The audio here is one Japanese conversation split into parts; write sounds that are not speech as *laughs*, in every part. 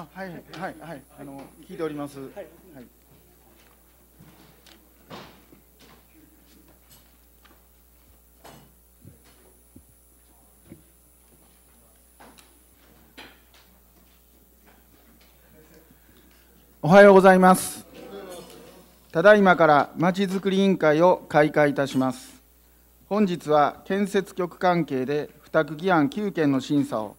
あ、はい、はい、はい、はい、あの、聞いております。はい。おはようございます。ただいまからまちづくり委員会を開会いたします。本日は建設局関係で付託議案9件の審査を、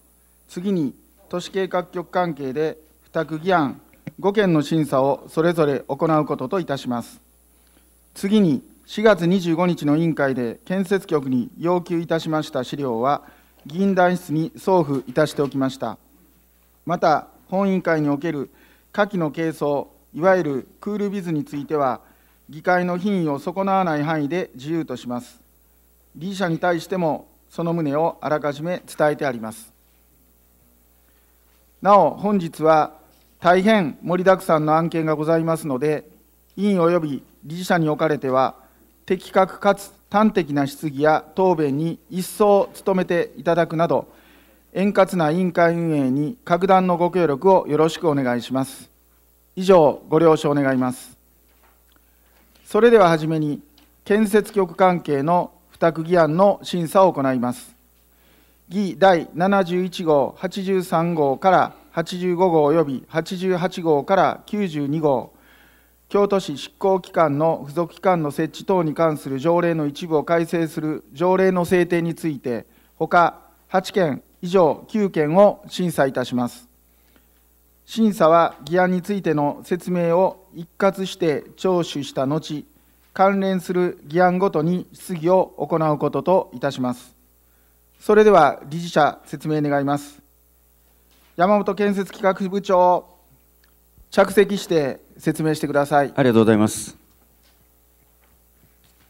次に都市計画局関係で付託議案5件の審査をそれぞれ行うことといたします次に4月25日の委員会で建設局に要求いたしました資料は議員団室に送付いたしておきましたまた本委員会における下記の係争いわゆるクールビズについては議会の品位を損なわない範囲で自由とします理事者に対してもその旨をあらかじめ伝えてありますなお、本日は大変盛りだくさんの案件がございますので、委員及び理事者におかれては、的確かつ端的な質疑や答弁に一層努めていただくなど、円滑な委員会運営に格段のご協力をよろしくお願いします。以上、ご了承願います。それでははじめに、建設局関係の付託議案の審査を行います。議第71号、83号から85号及び88号から92号、京都市執行機関の付属機関の設置等に関する条例の一部を改正する条例の制定について、ほか8件以上9件を審査いたします。審査は議案についての説明を一括して聴取した後、関連する議案ごとに質疑を行うことといたします。それでは理事者説明願います山本建設企画部長着席して説明してくださいありがとうございます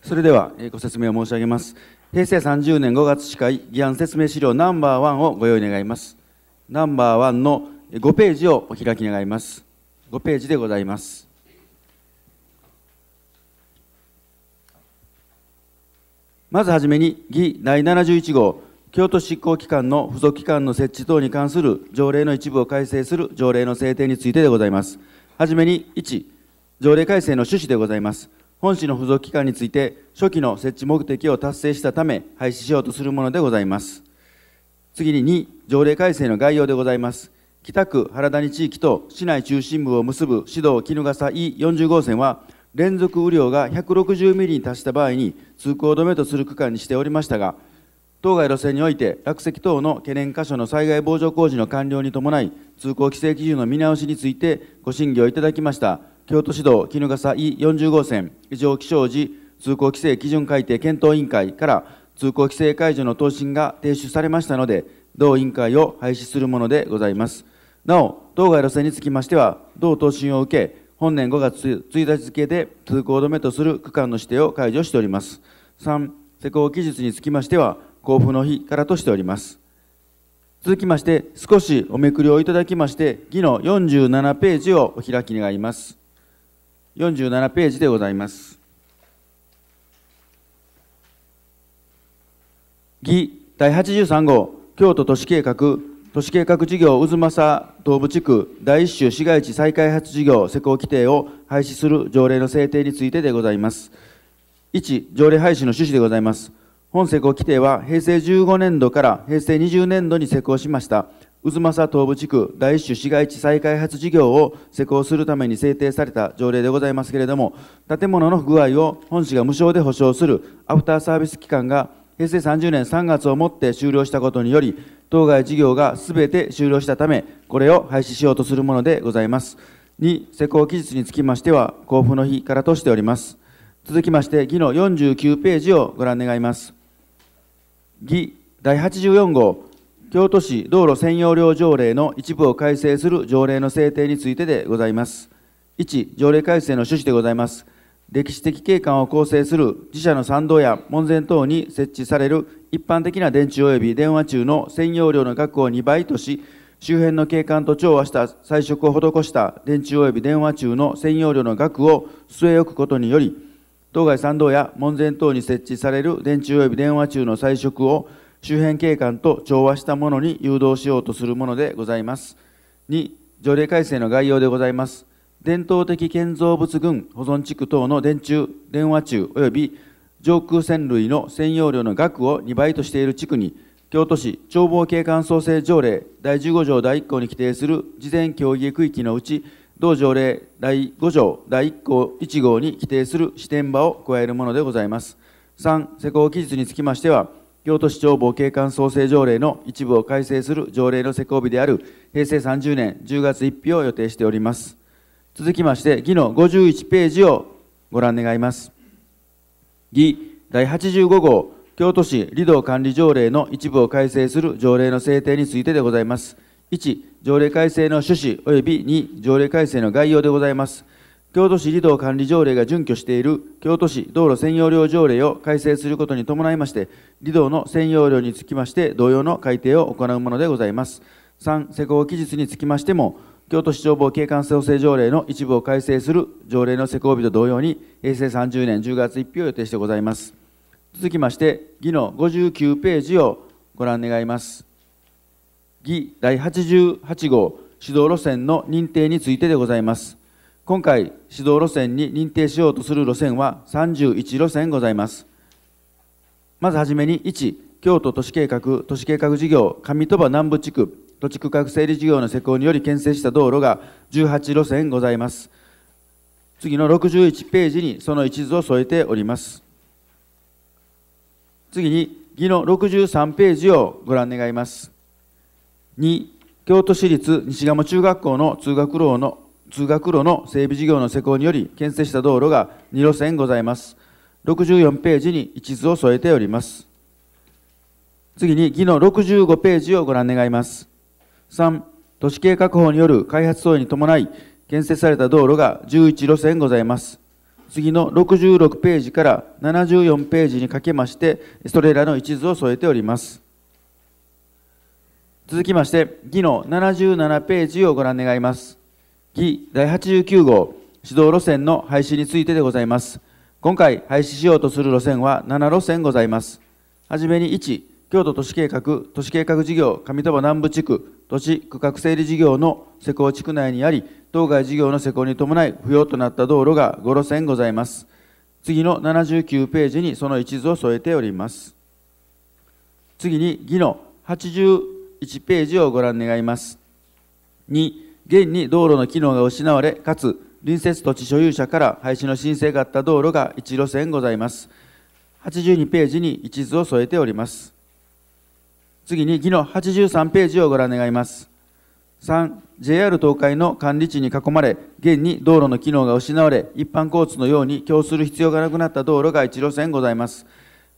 それではご説明を申し上げます平成30年5月司会議案説明資料ナンバーワンをご用意願いますナンバーワンの5ページをお開き願います5ページでございますまずはじめに議第71号京都執行機関の付属機関の設置等に関する条例の一部を改正する条例の制定についてでございます。はじめに1、条例改正の趣旨でございます。本市の付属機関について、初期の設置目的を達成したため、廃止しようとするものでございます。次に2、条例改正の概要でございます。北区原谷地域と市内中心部を結ぶ市道衣笠 E40 号線は、連続雨量が160ミリに達した場合に通行止めとする区間にしておりましたが、当該路線において落石等の懸念箇所の災害防除工事の完了に伴い通行規制基準の見直しについてご審議をいただきました京都市道衣笠 E40 号線異常気象時通行規制基準改定検討委員会から通行規制解除の答申が提出されましたので同委員会を廃止するものでございますなお当該路線につきましては同答申を受け本年5月1日付で通行止めとする区間の指定を解除しております3施工技術につきましては交付の日からとしております。続きまして、少しおめくりをいただきまして、議の47ページをお開き願います。47ページでございます。議第83号、京都都市計画、都市計画事業渦政東部地区第1州市街地再開発事業施行規定を廃止する条例の制定についてでございます。1、条例廃止の趣旨でございます。本施工規定は平成15年度から平成20年度に施行しました。渦政東部地区第一種市街地再開発事業を施行するために制定された条例でございますけれども、建物の不具合を本市が無償で保証するアフターサービス期間が平成30年3月をもって終了したことにより、当該事業がすべて終了したため、これを廃止しようとするものでございます。に、施工期日につきましては、交付の日からとしております。続きまして、議の49ページをご覧願います。議第84号京都市道路専用料条例の一部を改正する条例の制定についてでございます。1、条例改正の趣旨でございます。歴史的景観を構成する自社の参道や門前等に設置される一般的な電池及び電話中の専用料の額を2倍とし、周辺の景観と調和した彩色を施した電池及び電話中の専用料の額を据え置くことにより、当該参道や門前等に設置される電柱及び電話柱の彩色を周辺景観と調和したものに誘導しようとするものでございます。2、条例改正の概要でございます。伝統的建造物群保存地区等の電柱、電話柱及び上空線類の専用量の額を2倍としている地区に、京都市眺望景観創生条例第15条第1項に規定する事前協議区域のうち、同条例第5条第1項1号に規定する視点場を加えるものでございます。3、施行期日につきましては、京都市消防警官創生条例の一部を改正する条例の施行日である平成30年10月1日を予定しております。続きまして、議の51ページをご覧願います。議第85号、京都市離道管理条例の一部を改正する条例の制定についてでございます。1、条例改正の趣旨及び2、条例改正の概要でございます。京都市児童管理条例が準拠している京都市道路専用料条例を改正することに伴いまして、児童の専用料につきまして同様の改定を行うものでございます。3、施行期日につきましても、京都市消防警官創生条例の一部を改正する条例の施行日と同様に、平成30年10月1日を予定してございます。続きまして、議の59ページをご覧願います。議第88号指導路線の認定についてでございます。今回、指導路線に認定しようとする路線は31路線ございます。まずはじめに1、京都都市計画、都市計画事業、上鳥羽南部地区、土地区画整理事業の施行により建設した道路が18路線ございます。次の61ページにその一図を添えております。次に、議の63ページをご覧願います。2、京都市立西賀中学校の通学路の通学路の整備事業の施工により建設した道路が2路線ございます。64ページに一図を添えております。次に、議の65ページをご覧願います。3、都市計画法による開発等に伴い建設された道路が11路線ございます。次の66ページから74ページにかけまして、それらの一図を添えております。続きまして、議の77ページをご覧願います。議第89号、指導路線の廃止についてでございます。今回廃止しようとする路線は7路線ございます。はじめに1、京都都市計画、都市計画事業、上鳥羽南部地区、都市区画整理事業の施工地区内にあり、当該事業の施工に伴い不要となった道路が5路線ございます。次の79ページにその一図を添えております。次に、議の80 1ページをご覧願います。2、現に道路の機能が失われ、かつ隣接土地所有者から廃止の申請があった道路が1路線ございます。82ページに一図を添えております。次に、議の83ページをご覧願います。3、JR 東海の管理地に囲まれ、現に道路の機能が失われ、一般交通のように供する必要がなくなった道路が1路線ございます。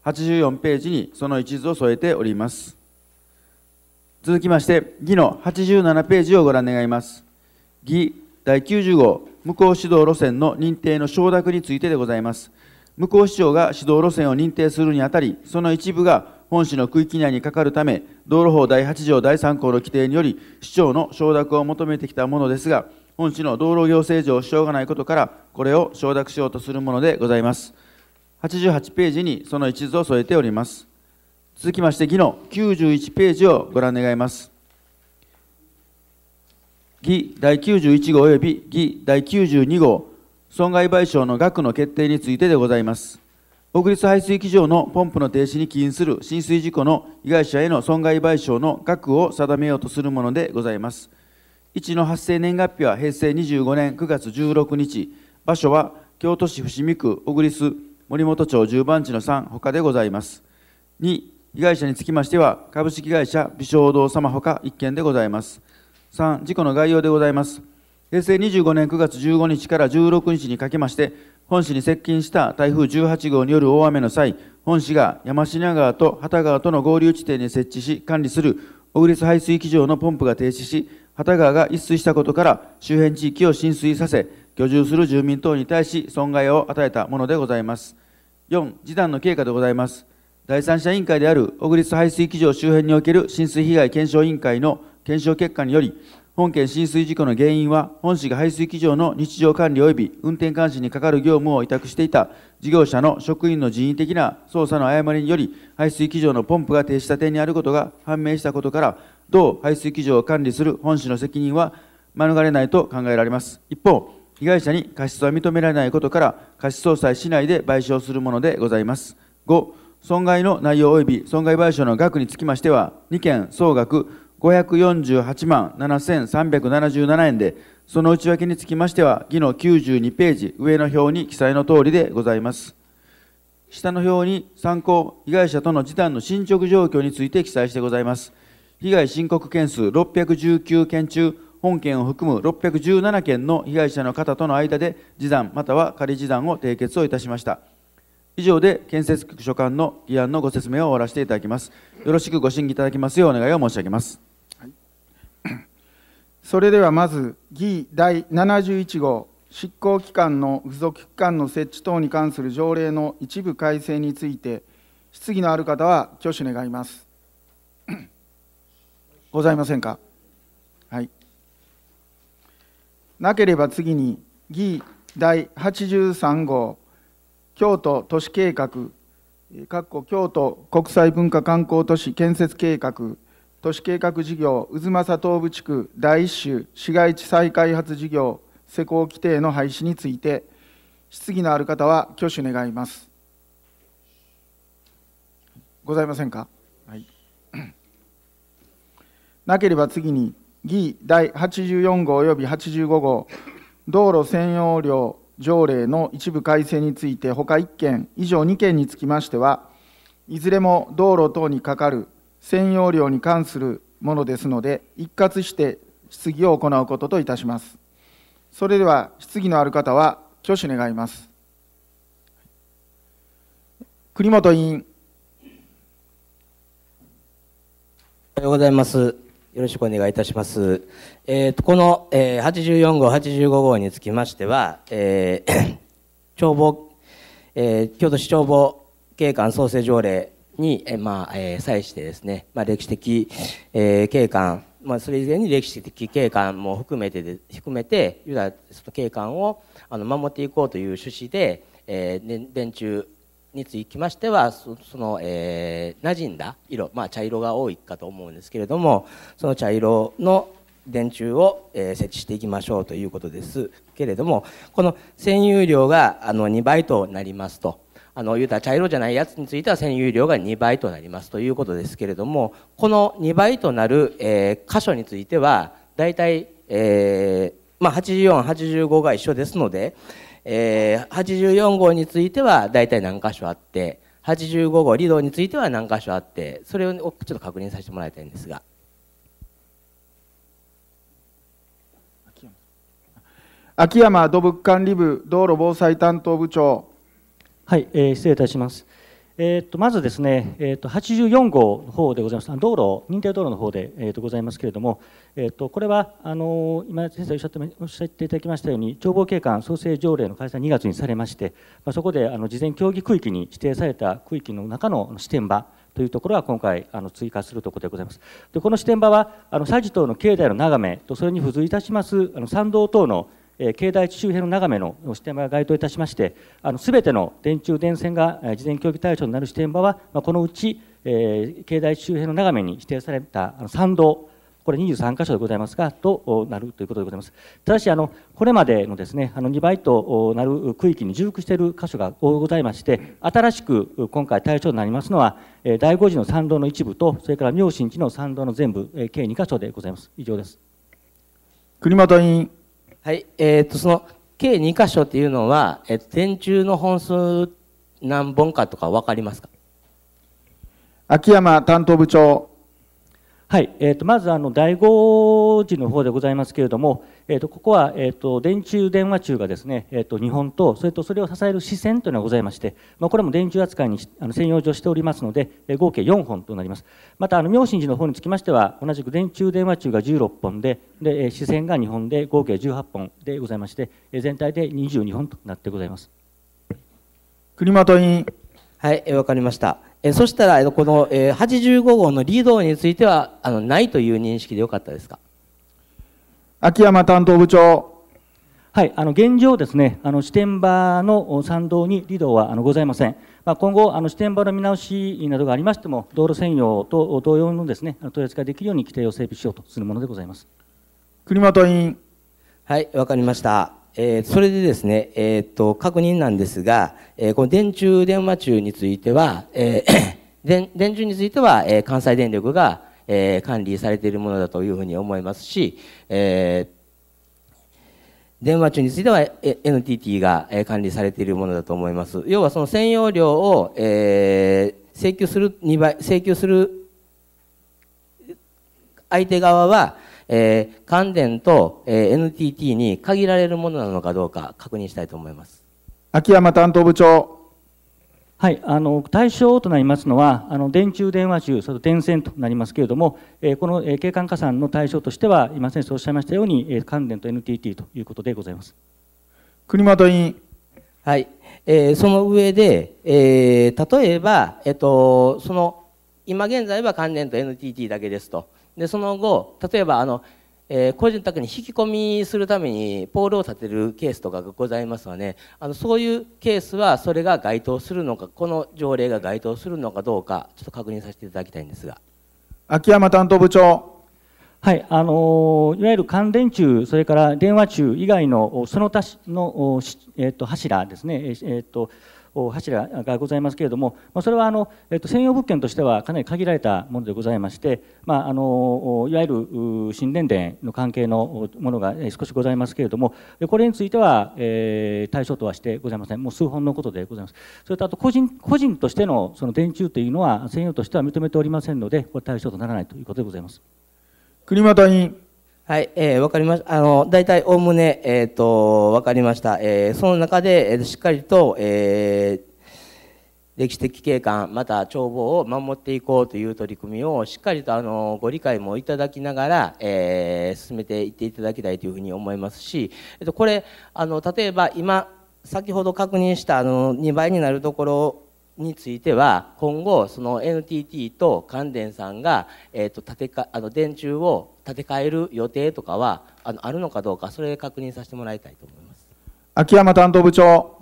84ページにその一図を添えております。続きまして、議の87ページをご覧願います。議第90号、向こう指導路線の認定の承諾についてでございます。向こう市長が指導路線を認定するにあたり、その一部が本市の区域内にかかるため、道路法第8条第3項の規定により、市長の承諾を求めてきたものですが、本市の道路行政上支障がないことから、これを承諾しようとするものでございます。88ページにその一図を添えております。続きまして議の91ページをご覧願います議第91号及び議第92号損害賠償の額の決定についてでございます国立排水機場のポンプの停止に起因する浸水事故の被害者への損害賠償の額を定めようとするものでございます1の発生年月日は平成25年9月16日場所は京都市伏見区小栗栖森本町10番地の3他でございます2被害者につきましては、株式会社美少堂様ほか1件でございます。3、事故の概要でございます。平成25年9月15日から16日にかけまして、本市に接近した台風18号による大雨の際、本市が山品川と畑川との合流地点に設置し、管理する小栗排水機場のポンプが停止し、畑川が一水したことから周辺地域を浸水させ、居住する住民等に対し損害を与えたものでございます。4、示談の経過でございます。第三者委員会である小栗排水機場周辺における浸水被害検証委員会の検証結果により、本件浸水事故の原因は、本市が排水機場の日常管理及び運転監視に係る業務を委託していた事業者の職員の人為的な操作の誤りにより、排水機場のポンプが停止した点にあることが判明したことから、同排水機場を管理する本市の責任は免れないと考えられます。一方、被害者に過失は認められないことから、過失相殺しないで賠償するものでございます。5損害の内容及び損害賠償の額につきましては、2件総額548万7377円で、その内訳につきましては、議の92ページ上の表に記載の通りでございます。下の表に参考被害者との時短の進捗状況について記載してございます。被害申告件数619件中、本件を含む617件の被害者の方との間で示談または仮示談を締結をいたしました。以上で建設局所管の議案のご説明を終わらせていただきます。よろしくご審議いただきますようお願いを申し上げます。はい、それではまず、議第71号、執行機関の付属機関の設置等に関する条例の一部改正について、質疑のある方は挙手願います。*clears throat* ございませんか。はい。なければ次に、議第83号、京都都市計画、各個京都国際文化観光都市建設計画、都市計画事業、渦政東部地区第1種市街地再開発事業、施行規定の廃止について、質疑のある方は挙手願います。ございませんか。はい、なければ次に、議第84号及び85号、道路専用料条例の一部改正について、ほか1件以上2件につきましては、いずれも道路等にかかる専用料に関するものですので、一括して質疑を行うことといたします。それでは、質疑のある方は挙手願います。栗本委員。おはようございます。よろしくお願いいたします。えー、とこの、えー、84号、85号につきましては、えー、消 *coughs* 防、えー、京都市帳簿景観創生条例に、えー、まあ、えー、際してですね、まあ、歴史的、えー、警官、まあ、それ以前に歴史的景観も含めてで含めていダその景観をあの守っていこうという趣旨で、えー、電柱につきましてはその、えー、馴染んだ色、まあ、茶色が多いかと思うんですけれどもその茶色の電柱を、えー、設置していきましょうということですけれどもこの占有量があの2倍となりますと。あの言うたら茶色じゃないやつについては占有量が2倍となりますということですけれどもこの2倍となる、えー、箇所については大体、えーまあ、8485が一緒ですので、えー、84号については大体何箇所あって85号理論については何箇所あってそれをちょっと確認させてもらいたいんですが。秋山土木管理部道路防災担当部長はい、えー、失礼いたしますえー、とまずですね、えー、と84号の方でございます、道路、認定道路の方で、えー、とございますけれども、えー、とこれはあの今、先生おっしゃっておっしゃっていただきましたように、消防警官創生条例の改正2月にされまして、まあ、そこであの事前協議区域に指定された区域の中の視点場、というところは今回あの追加するところでございます。でこの視点場はあの佐治島の境内の眺めとそれに付随いたしますあの参道等のえ境内周辺の眺めの視点場が該当いたしましてすべての電柱電線が事前協議対象になる視点場は、まこのうち、え境内周辺の眺めに指定されたあの参道これ23箇所でございますが、となるということでございます。ただし、あのこれまでのですねあの2倍となる区域に重複している箇所がございまして、新しく今回対象になりますのは、第5次の参道の一部と、それから明神寺の参道の全部、計2箇所でございます。以上です。国又委員はい、えー、っとその計2箇所っていうのは、えー、電柱の本数何本かとか分かりますか秋山担当部長はい、えー、とまずあの第5次の方でございますけれども、えー、とここは、えー、と電柱電話柱がですね、えー、と日本とそれとそれを支える支線というのがございまして、まあ、これも電柱扱いにあの専用上しておりますので、え合計4本となりますまたあの明神寺の方につきましては同じく電柱電話柱が16本でで支線が2本で合計18本でございまして、え全体で22本となってございます国本委員はいわかりましたえそしたら、この、え85号のリードについてはあのないという認識でよかったですか秋山担当部長。はい、あの現状ですね、あの支店場の参道にリードはあのございません。まあ、今後、あの支店場の見直しなどがありましても、道路専用と同様のですね、取り扱いできるように規定を整備しようとするものでございます。国本委員。はい、わかりました。えー、それでですね、えー、っと確認なんですが、えー、この電柱電話中については、えー、*coughs* 電電柱については、えー、関西電力が、えー、管理されているものだというふうに思いますし、えー、電話中についてはえ NTT がえ管理されているものだと思います。要はその専用料を、えー、請求する2倍請求する相手側はえー、関電と、えー、NTT に限られるものなのかどうか確認したいと思います。秋山担当部長。はい、あの対象となりますのは、あの電柱、電話中、その電線となりますけれども、えー、この、えー、景観加算の対象としては、今、先生おっしゃいましたように、えー、関電と NTT ということでございます国本委員。はい、えー、その上で、えー、例えば、えーと、その今現在は関電と NTT だけですと。でその後例えばあの、えー、個人宅に引き込みするためにポールを立てるケースとかがございますので、ね、あのそういうケースはそれが該当するのかこの条例が該当するのかどうかちょっと確認させていただきたいんですが秋山担当部長はい、あのいわゆる乾電柱、それから電話柱以外のその他の、えー、と柱ですね、えーと柱がございますけれども、まそれはあの、えっと、専用物件としてはかなり限られたものでございまして、まあのいわゆる神殿殿の関係のものが少しございますけれどもこれについては、えー、対象とはしてございませんもう数本のことでございますそれとあと個人個人としてのその電柱というのは専用としては認めておりませんのでこれ対象とならないということでございます国又委員はい、えー、わかりました。あの、大体おおむね、えっ、ー、と、分かりました。えー、その中で、えしっかりと、えー、歴史的景観、また眺望を守っていこうという取り組みをしっかりとあのご理解もいただきながら、えー、進めていっていただきたいというふうに思いますし、えっと、これあの例えば今先ほど確認したあの2倍になるところについては今後その NTT と関電さんが、えー、と建てかあの電柱を建て替える予定とかはあのあるのかどうかそれ確認させてもらいたいと思います秋山担当部長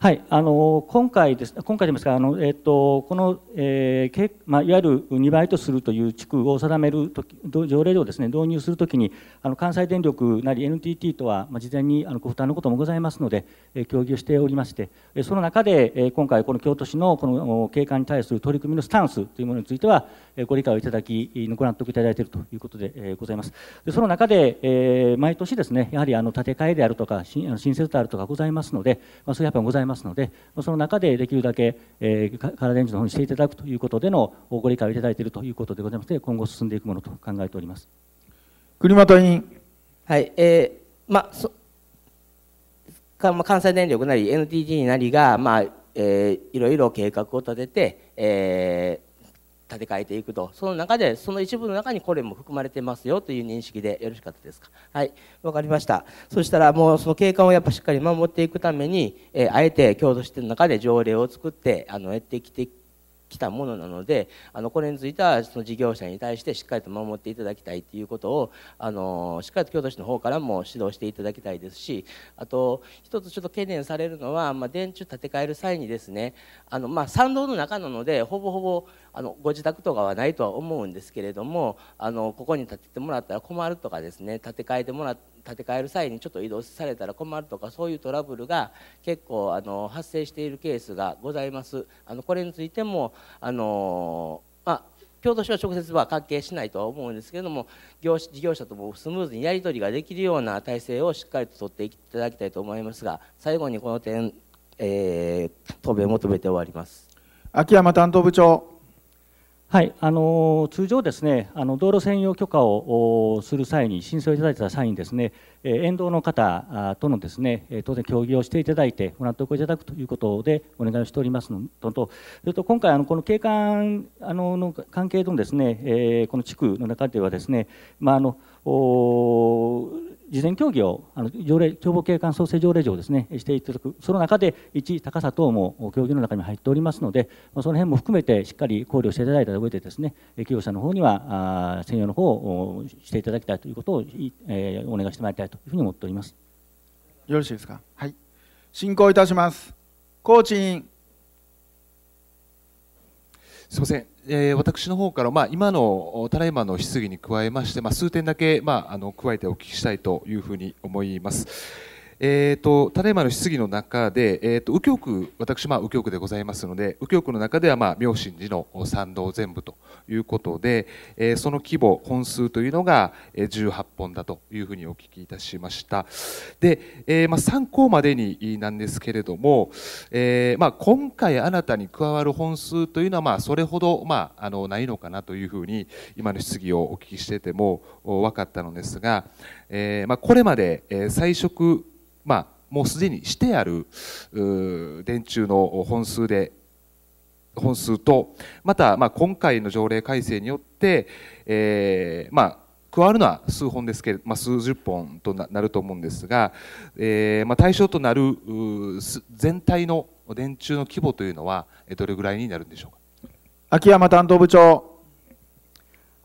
はい、あの今回です今回ですかあのえっ、とこの、えーまあ、いわゆる2倍とするという地区を定めるとき条例をですね導入するときにあの関西電力なり NTT とは、まあ、事前にあのご負担のこともございますので、えー、協議をしておりまして、えー、その中で、えー、今回この京都市のこの景観に対する取り組みのスタンスというものについては、えー、ご理解をいただきご納得いただいているということで、えー、ございます。でその中で、えー、毎年ですねやはりあの建て替えであるとか新新設であるとかございますので、まあそれやっぱりございます。ますのでその中でできるだけ、えー、カラーレンジの方にしていただくということでのご理解をいただいているということでございまして今後進んでいくものと考えております栗又委員はいえー、まそかま関西電力なり NTT なりがまあえー、いろいろ計画を立てて、えー立て替えていくとその中でその一部の中にこれも含まれてますよという認識でよろしかったですかはい分かりましたそしたらもうその景観をやっぱしっかり守っていくために、えー、あえてっていう中で条例を作ってあのやってきてきたものなのであのこれについてはその事業者に対してしっかりと守っていただきたいということをあのしっかりと京都市の方からも指導していただきたいですしあと一つちょっと懸念されるのは、まあ、電柱建て替える際にですねあの、まあ、参道の中なのでほぼほぼあのご自宅とかはないとは思うんですけれどもあのここに建ててもらったら困るとかですね建て替えてもら建て替える際にちょっと移動されたら困るとかそういうトラブルが結構あの発生しているケースがございます。あのこれについてもあの、まあ京都市は直接は関係しないとは思うんですけれども業事業者ともスムーズにやり取りができるような体制をしっかりと取っていただきたいと思いますが最後にこの点、えー、答弁を求めて終わります秋山担当部長はい、あの通常ですね、あの道路専用許可をする際に申請をいただいた際にですね、沿道の方とのですね、当然協議をしていただいてご納得いただくということでお願いをしておりますのと、それと今回あのこの景観あのの関係のですね、この地区の中ではですね、まああの事前協議をあの条例帳簿景観創生条例上ですねしていただくその中で一高さ等も協議の中に入っておりますので、まあ、その辺も含めてしっかり考慮していただいた上でですね企業者の方には専用の方をしていただきたいということを、えー、お願いしてまいりたいというふうに思っておりますよろしいですかはい進行いたしますコーチすみませんえー、私の方から、まあ、今のただいまの質疑に加えまして、まあ、数点だけ、まあ、あの加えてお聞きしたいというふうに思います。えーと、ただいまの質疑の中で、えーと、右京区、私、右京区でございますので、右京区の中では、まあ、寺の参道全部ということで、えー、その規模、本数というのが18本だというふうにお聞きいたしました。で、えー、まあ、参考までになんですけれども、えー、まあ、今回たに加わる本数というのは、まあ、それほど、まあ、あのないのかなというふうに、今の質疑をお聞きしてても分かったのですが、えーまあ、これまで、えー、彩色まあ、もうすでにしてある電柱の本数で本数とまた、まあ、今回の条例改正によって、えー、まあ加わるのは数本ですけれど、まあ、数十本となると思うんですが、えーまあ、対象となる全体の電柱の規模というのはどれぐらいになるんでしょうか秋山担当部長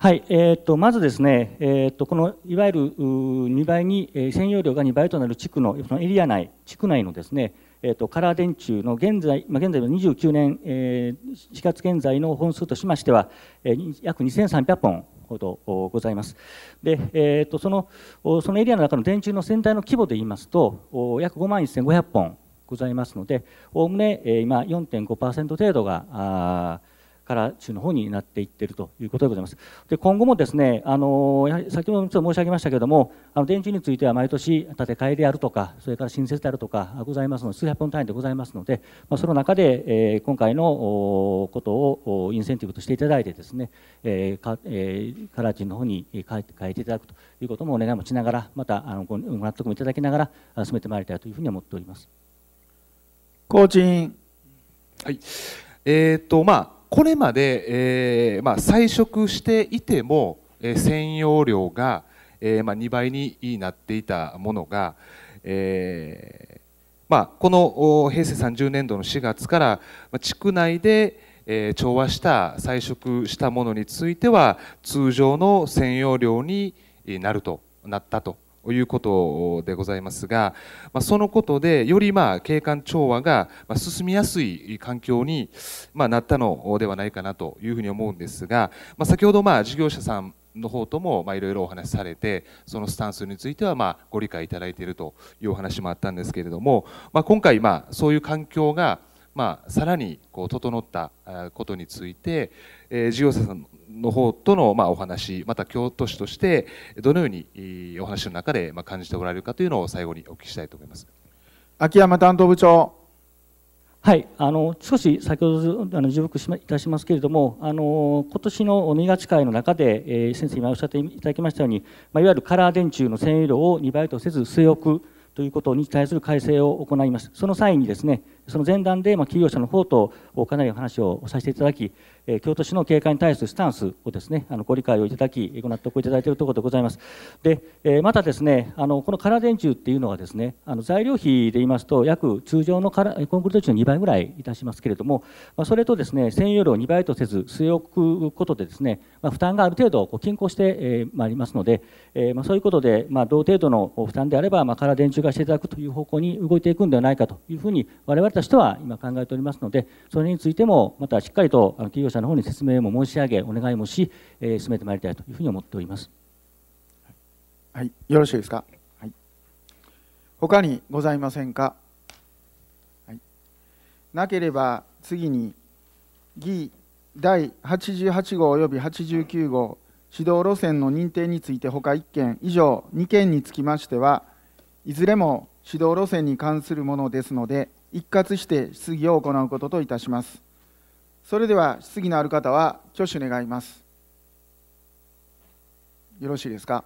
はい、えーと、まずですね、えーと、このいわゆる2倍に、えー、専用量が2倍となる地区のそのエリア内、地区内のですね、えーと、カラー電柱の現在、まあ、現在の29年、えー、4月現在の本数としましては、えー、約2300本ほどございます。で、えー、とそのそのエリアの中の電柱の全体の規模で言いますと、約5万1500本ございますので、おおむね今4.5%程度が、から中の方になっていっているということでございます。で今後もですねあのやはり先ほどちょっと申し上げましたけれどもあの電柱については毎年建て替えであるとかそれから新設であるとかございますので数百本単位でございますので、まあ、その中で、えー、今回のことをインセンティブとしていただいてですね、えーかえー、カラーチンの方に変え変えていただくということもお願いもしながらまたあのごご納得もいただきながら進めてまいりたいというふうに思っております。コーチンはいえーとまあこれまで、えーまあ、彩していても、えー、専用量が、えーまあ、2倍になっていたものが、えーまあ、この平成30年度の4月から地区内で、えー、調和した彩食したものについては通常の専用量になるとなったということでございますが、まあ、そのことでよりまあ景観調和が進みやすい環境にまなったのではないかなというふうに思うんですが、まあ、先ほどまあ事業者さんの方ともいろいろお話しされてそのスタンスについてはまご理解いただいているというお話もあったんですけれども、まあ、今回まあそういう環境がまあ、さらにこう整ったことについて、えー、事業者さんの方とのまあお話また京都市としてどのようにお話の中でまあ感じておられるかというのを最後にお聞きしたいと思います秋山担当部長はい、あの少し先ほどあの重複しいたしますけれども、あの今年の新潟市会の中で、えー、先生、今おっしゃっていただきましたように、まあ、いわゆるカラー電柱の占有量を2倍とせず据え置くということに対する改正を行いますその際にですねその前段で、まあ、企業者の方とかなりお話をさせていただき、え京都市の警戒に対するスタンスをですねあのご理解をいただきご納得いただいているところでございますで、えまたですねあのこの空電柱っていうのはですねあの材料費で言いますと約通常のコンクリート柱の2倍ぐらいいたしますけれども、まそれとですね専用量を2倍とせず据え置くことでですね、ま負担がある程度こう均衡してまいりますので、えまそういうことで、ま同程度の負担であれば、ま電柱がしていただくという方向に動いていくんではないかというふうに我々としては今考えておりますのでそれについてもまたしっかりと企業者の方に説明も申し上げ、お願いもし、えー、進めてまいりたいというふうに思っております。はい、よろしいですか。はい、他にございませんか。はい、なければ次に議第88号及び89号指導路線の認定について他1件以上2件につきましてはいずれも指導路線に関するものですので一括して質疑を行うことといたします。それでは質疑のある方は挙手願いますよろしいですか、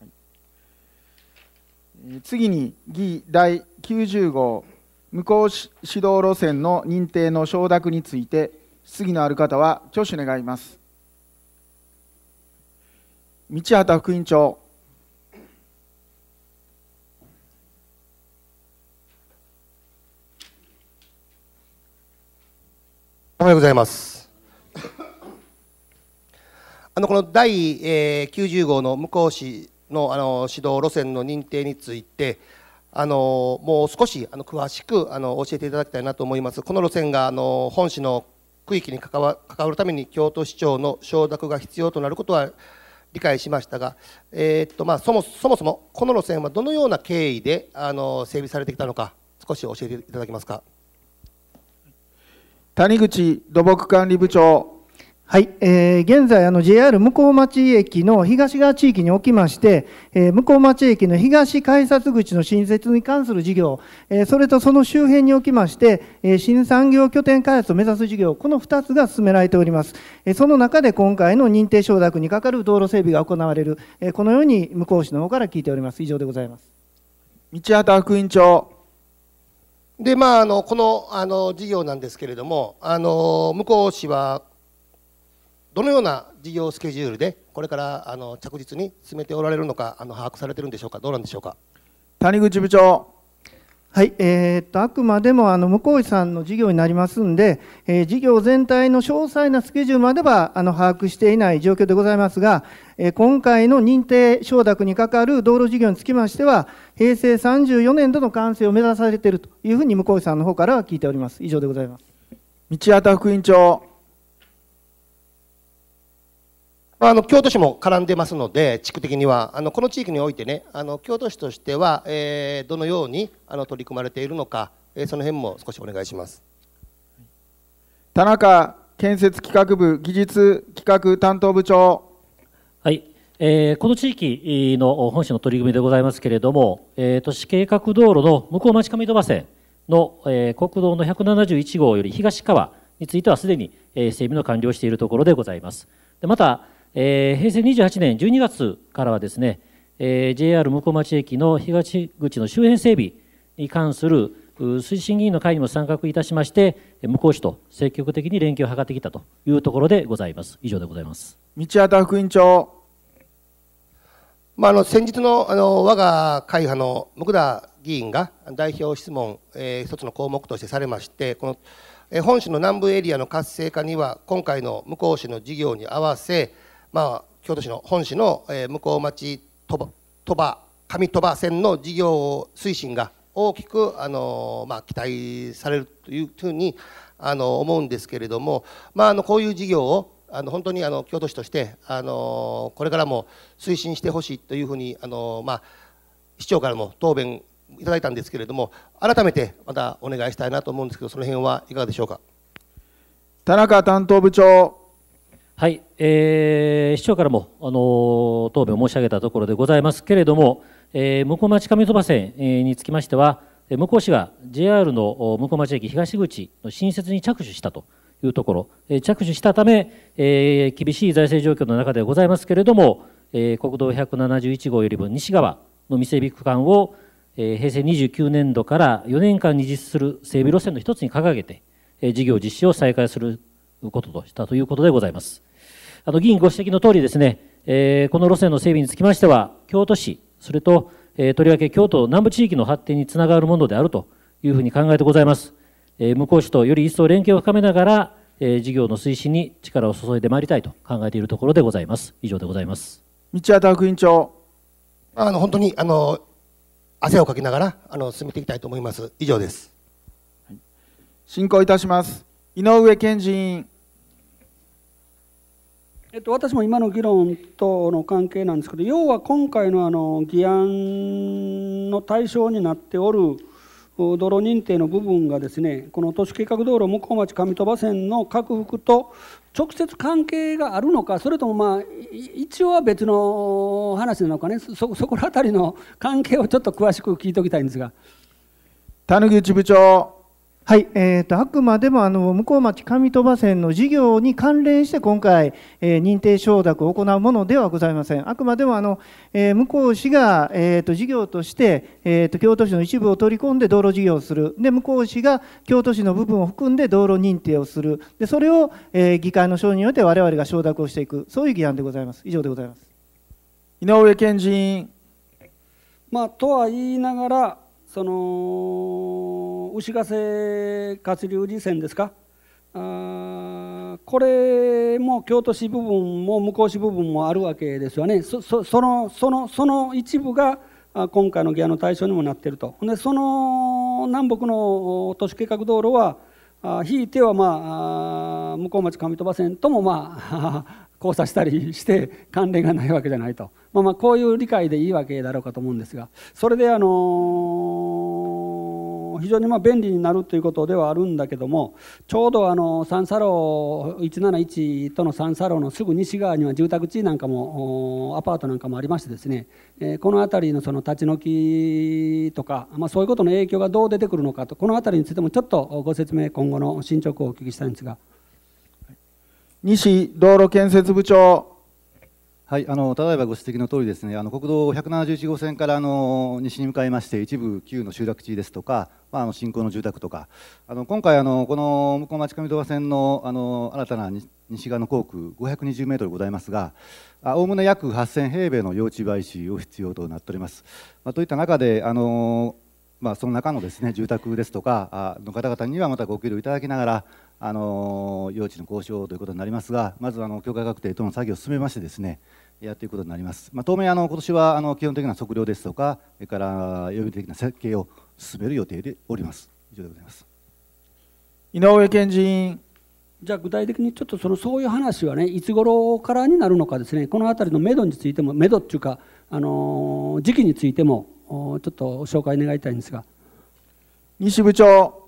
はい、次に議第90号無効指導路線の認定の承諾について質疑のある方は挙手願います道畑副委員長おはようございます。あのこの第、え90号の向こう市のあの指導路線の認定について、あのもう少しあの詳しくあの教えていただきたいなと思います。この路線があの本市の区域に関わ関わるために京都市長の承諾が必要となることは理解しましたが、えー、っとまあ、そもそもそもこの路線はどのような経緯であの整備されてきたのか少し教えていただけますか。谷口土木管理部長。はい、えー、現在あの JR 向町駅の東側地域におきまして、えー、向町駅の東改札口の新設に関する事業、えー、それとその周辺におきまして、えー、新産業拠点開発を目指す事業、この2つが進められております。えー、その中で今回の認定承諾に係る道路整備が行われる、えー、このように向市の方から聞いております。以上でございます。道畑副委員長。でまああのこのあの事業なんですけれどもあの向こう市はどのような事業スケジュールでこれからあの着実に進めておられるのかあの把握されてるんでしょうかどうなんでしょうか谷口部長はい、えー、っと、あくまでも、あの、向井さんの事業になりますんで、えー、事業全体の詳細なスケジュールまでは、あの、把握していない状況でございますが、えー、今回の認定承諾にかかる道路事業につきましては、平成34年度の完成を目指されているというふうに、向井さんの方からは聞いております。以上でございます。道端副委員長。まあ、あの京都市も絡んでますので、地区的には、あのこの地域においてね、あの京都市としては、えー、どのようにあの取り組まれているのか、えー、その辺も少しお願いします田中建設企画部技術企画担当部長。はい、えー、この地域の本市の取り組みでございますけれども、えー、都市計画道路の向こう町上戸馬線の、えー、国道の171号より東側についてはすでに、えー、整備の完了しているところでございます。でまたえー、平成28年12月からはですね、えー、JR 向町駅の東口の周辺整備に関する推進議員の会にも参画いたしまして、向こう市と積極的に連携を図ってきたというところでございます。以上でございます。道畑副委員長。まあ、あの先日のあの我が会派の木田議員が代表質問、えー、一つの項目としてされまして、この、え本市の南部エリアの活性化には、今回の向こう市の事業に合わせ、まあ、京都市の本市の、え向こう町鳥羽上鳥羽線の事業推進が大きく、あのまあ、期待されるというふうにあの思うんですけれども、まあ、あのこういう事業をあの本当にあの京都市としてあのこれからも推進してほしいというふうにあの、まあ、市長からも答弁いただいたんですけれども改めてまたお願いしたいなと思うんですけどその辺はいかがでしょうか。田中担当部長はい、えー、市長からも、あの答弁を申し上げたところでございますけれども、えー、向町上鳥羽線につきましては、向こう市が JR の向町駅東口の新設に着手したというところ、着手したため、えー、厳しい財政状況の中でございますけれども、えー、国道171号よりも西側の未整備区間を、えー、平成29年度から4年間に実施する整備路線の一つに掲げて、事業実施を再開することとしたということでございます。あの議員ご指摘の通りですね、えー、この路線の整備につきましては、京都市、それと、えー、とりわけ京都南部地域の発展につながるものであるというふうに考えてございます。えー、向こう市とより一層連携を深めながら、えー、事業の推進に力を注いでまいりたいと考えているところでございます。以上でございます。道谷副委員長。あの本当にあの汗をかきながらあの進めていきたいと思います。以上です。進行いたします。井上健人。えっと、私も今の議論との関係なんですけど要は今回のあの議案の対象になっておる泥認定の部分がですねこの都市計画道路向こう町上鳥羽線の拡幅と直接関係があるのかそれともまあ一応は別の話なのかねそそこら辺りの関係をちょっと詳しく聞いておきたいんですが。谷口部長はい、えーと、あくまでもあの向町上鳥羽線の事業に関連して今回、えー、認定承諾を行うものではございません。あくまでもあの、えー、向市が、えーと、事業として、えーと、京都市の一部を取り込んで道路事業をするで向市が京都市の部分を含んで道路認定をするでそれを、えー、議会の承認によって我々が承諾をしていくそういう議案でございます。以上でございます井上健人、まあ、とは言いながらその牛ヶ瀬活流寺線ですかあこれも京都市部分も向こう市部分もあるわけですよねそのそのその一部が今回のギアの対象にもなっているとでその南北の都市計画道路はひいてはまあ向こう町上鳥羽線ともまあ交差したりして関連がないわけじゃないと、まあ、まこういう理解でいいわけだろうかと思うんですがそれであの非常にま便利になるということではあるんだけどもちょうどあの三叉路171との三叉路のすぐ西側には住宅地なんかもアパートなんかもありましてですね、えこの辺りのその立ち退きとか、まあ、そういうことの影響がどう出てくるのかとこの辺りについてもちょっとご説明今後の進捗をお聞きしたいんですが。西道路建設部長。はい、あの例えばご指摘の通りですね、あの国道171号線からあの西に向かいまして、一部旧の集落地ですとか、まあ、あの新興の住宅とか、あの今回あの、この向こう町上戸川線のあの新たな西側の航空、520メートルございますが、おおむね約8000平米の用地買収を必要となっております。まあ、といった中であのまあ、その中のです、ね、住宅ですとかの方々にはまたご協力いただきながらあの用地の交渉ということになりますが、まずあの境界確定との作業を進めましてですね、やっていくことになります。まあ、当面あの今年はあの基本的な測量ですとか、それから予備的な設計を進める予定でおります。以上でございます。井上健人。じゃあ具体的にちょっとそのそういう話はねいつ頃からになるのかですねこの辺りのめどについてもメドっていうかあの時期についてもちょっと紹介願いたいんですが西部長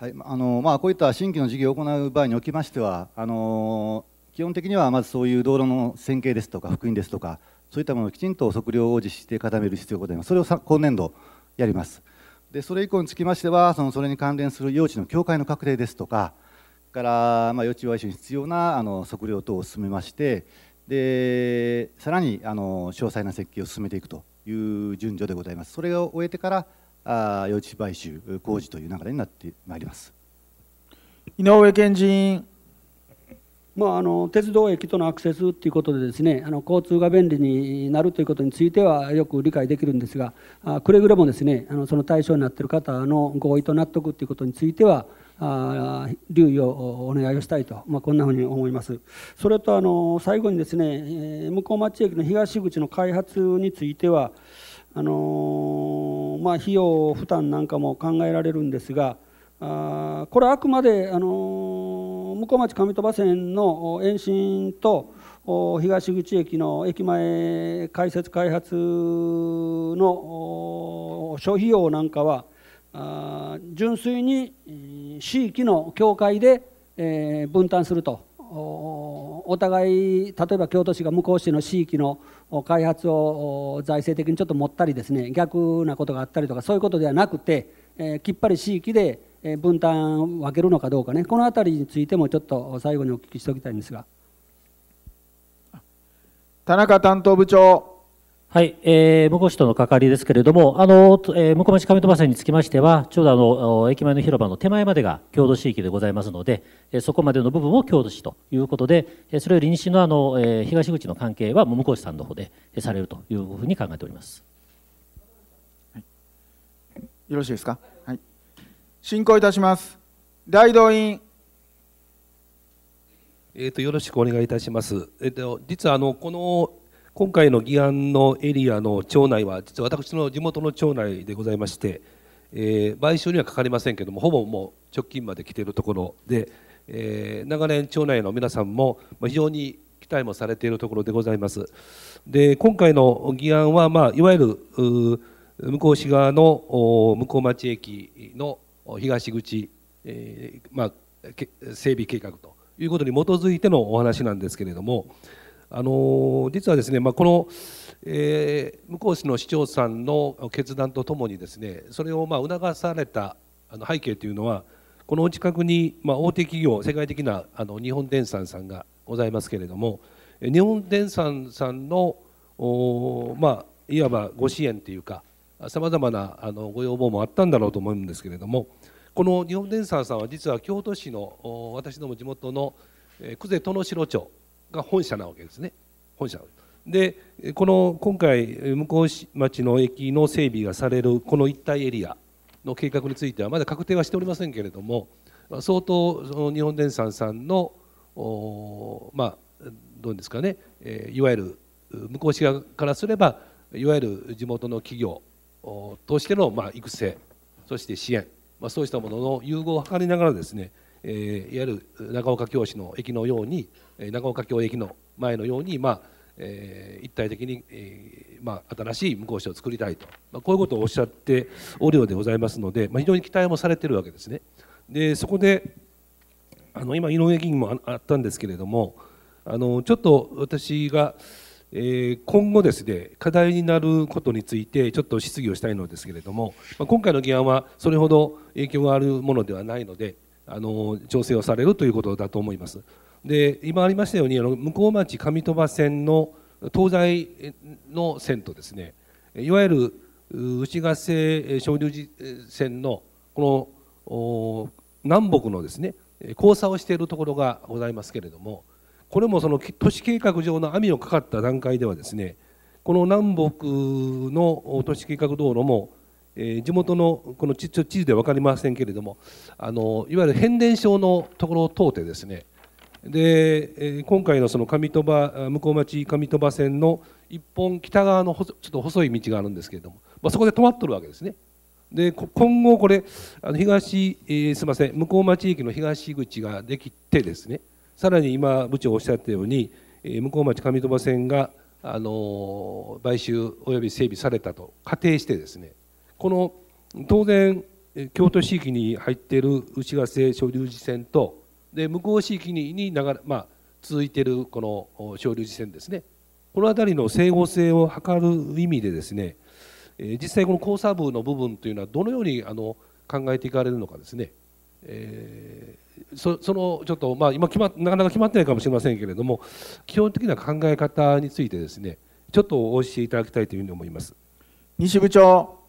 はいあのまあ、こういった新規の事業を行う場合におきましてはあの基本的にはまずそういう道路の線形ですとか復音ですとかそういったものをきちんと測量を実施して固める必要がございますそれを今年度やりますでそれ以降につきましてはそのそれに関連する用地の境界の確定ですとかから、まあ、予知賠償に必要なあの測量等を進めましてでさらにあの詳細な設計を進めていくという順序でございますそれを終えてからあ用地買収工事という流れになってまいります井上賢人、まあ、あの鉄道駅とのアクセスということでですねあの交通が便利になるということについてはよく理解できるんですがあくれぐれもですねあのその対象になっている方の合意と納得ということについてはあ留意をお願いをしたいと、まあ、こんなふうに思います。それとあの最後にですね、えこう町駅の東口の開発についてはあのーまあ、費用負担なんかも考えられるんですがあこれはあくまで、あの向町上鳥羽線の延伸と東口駅の駅前開設開発の諸費用なんかは純粋に地域の境界で分担するとお互い例えば京都市が向こう市の地域の開発を財政的にちょっと持ったりですね逆なことがあったりとかそういうことではなくて、えー、きっぱり地域で分担を分けるのかどうかねこの辺りについてもちょっと最後にお聞きしておきたいんですが田中担当部長はい、えー、向市との関わりですけれども、あの、えー、向市上鳥羽線につきましては、ちょうどあの、駅前の広場の手前までが郷土市域でございますので、えそこまでの部分を郷土市ということで、えそれより西のあの、え東口の関係は向市さんの方で、えされるというふうに考えております。はい、よろしいですか。はい。進行いたします。大動員。えっ、ー、と、よろしくお願いいたします。えっ、ー、と、実はあの、この今回の議案のエリアの町内は、実は私の地元の町内でございまして、えー、賠償にはかかりませんけども、ほぼもう直近まで来ているところで、えー、長年、町内の皆さんも非常に期待もされているところでございます。で今回の議案は、まあ、いわゆる向市側の向町駅の東口、えーまあ、整備計画ということに基づいてのお話なんですけれども、あの実はですね、まあ、この、えー、向こう市の市長さんの決断とともにですねそれをまあ促されたあの背景というのはこの近くに、まあ、大手企業世界的なあの日本電産さんがございますけれども日本電産さんのお、まあ、いわばご支援というかさまざまなあのご要望もあったんだろうと思うんですけれどもこの日本電産さんは実は京都市の私ども地元の久世殿城町が本社なわけですね本社でこの今回向う町の駅の整備がされるこの一帯エリアの計画についてはまだ確定はしておりませんけれども相当その日本電産さんのまあどうですかね、えいわゆる向日側からすればいわゆる地元の企業としての、まあ、育成そして支援、まあ、そうしたものの融合を図りながらですねえー、いわゆる長岡京市の駅のように長岡京駅の前のように、まあえー、一体的に、えーまあ、新しい向こう市を作りたいと、まあ、こういうことをおっしゃっておるようでございますので、まあ、非常に期待もされてるわけですね。でそこであの今井上議員もあったんですけれどもあのちょっと私が、えー、今後ですね課題になることについてちょっと質疑をしたいのですけれども、まあ、今回の議案はそれほど影響があるものではないのであの調整をされるということだと思います。で今ありましたようにあの向こう町上鳥羽線の東西の線とですねいわゆる牛ヶ瀬鍾乳寺線のこの南北のですね交差をしているところがございますけれどもこれもその都市計画上の網をかかった段階ではですねこの南北の都市計画道路もえ地元のこの地図では分かりませんけれどもあのいわゆる変電所のところを通ってですねで、え今回のその上鳥羽向町上鳥羽線の一本北側のちょっと細い道があるんですけれども、まあ、そこで止まっとるわけですね。で今後これあの東、えー、すみません向町駅の東口ができてですねさらに今部長おっしゃったように、えー、向町上鳥羽線が、あの買収および整備されたと仮定してですねこの当然京都市域に入っている牛ヶ瀬昇龍寺線とで向こう市域に流れ、まあ、続いているこの昇龍寺線ですねこの辺りの整合性を図る意味でですね実際この交差部の部分というのはどのようにあの考えていかれるのかですね、えー、そのちょっとまあ今決まなかなか決まってないかもしれませんけれども基本的な考え方についてですねちょっとお教えいただきたいというふうに思います西部長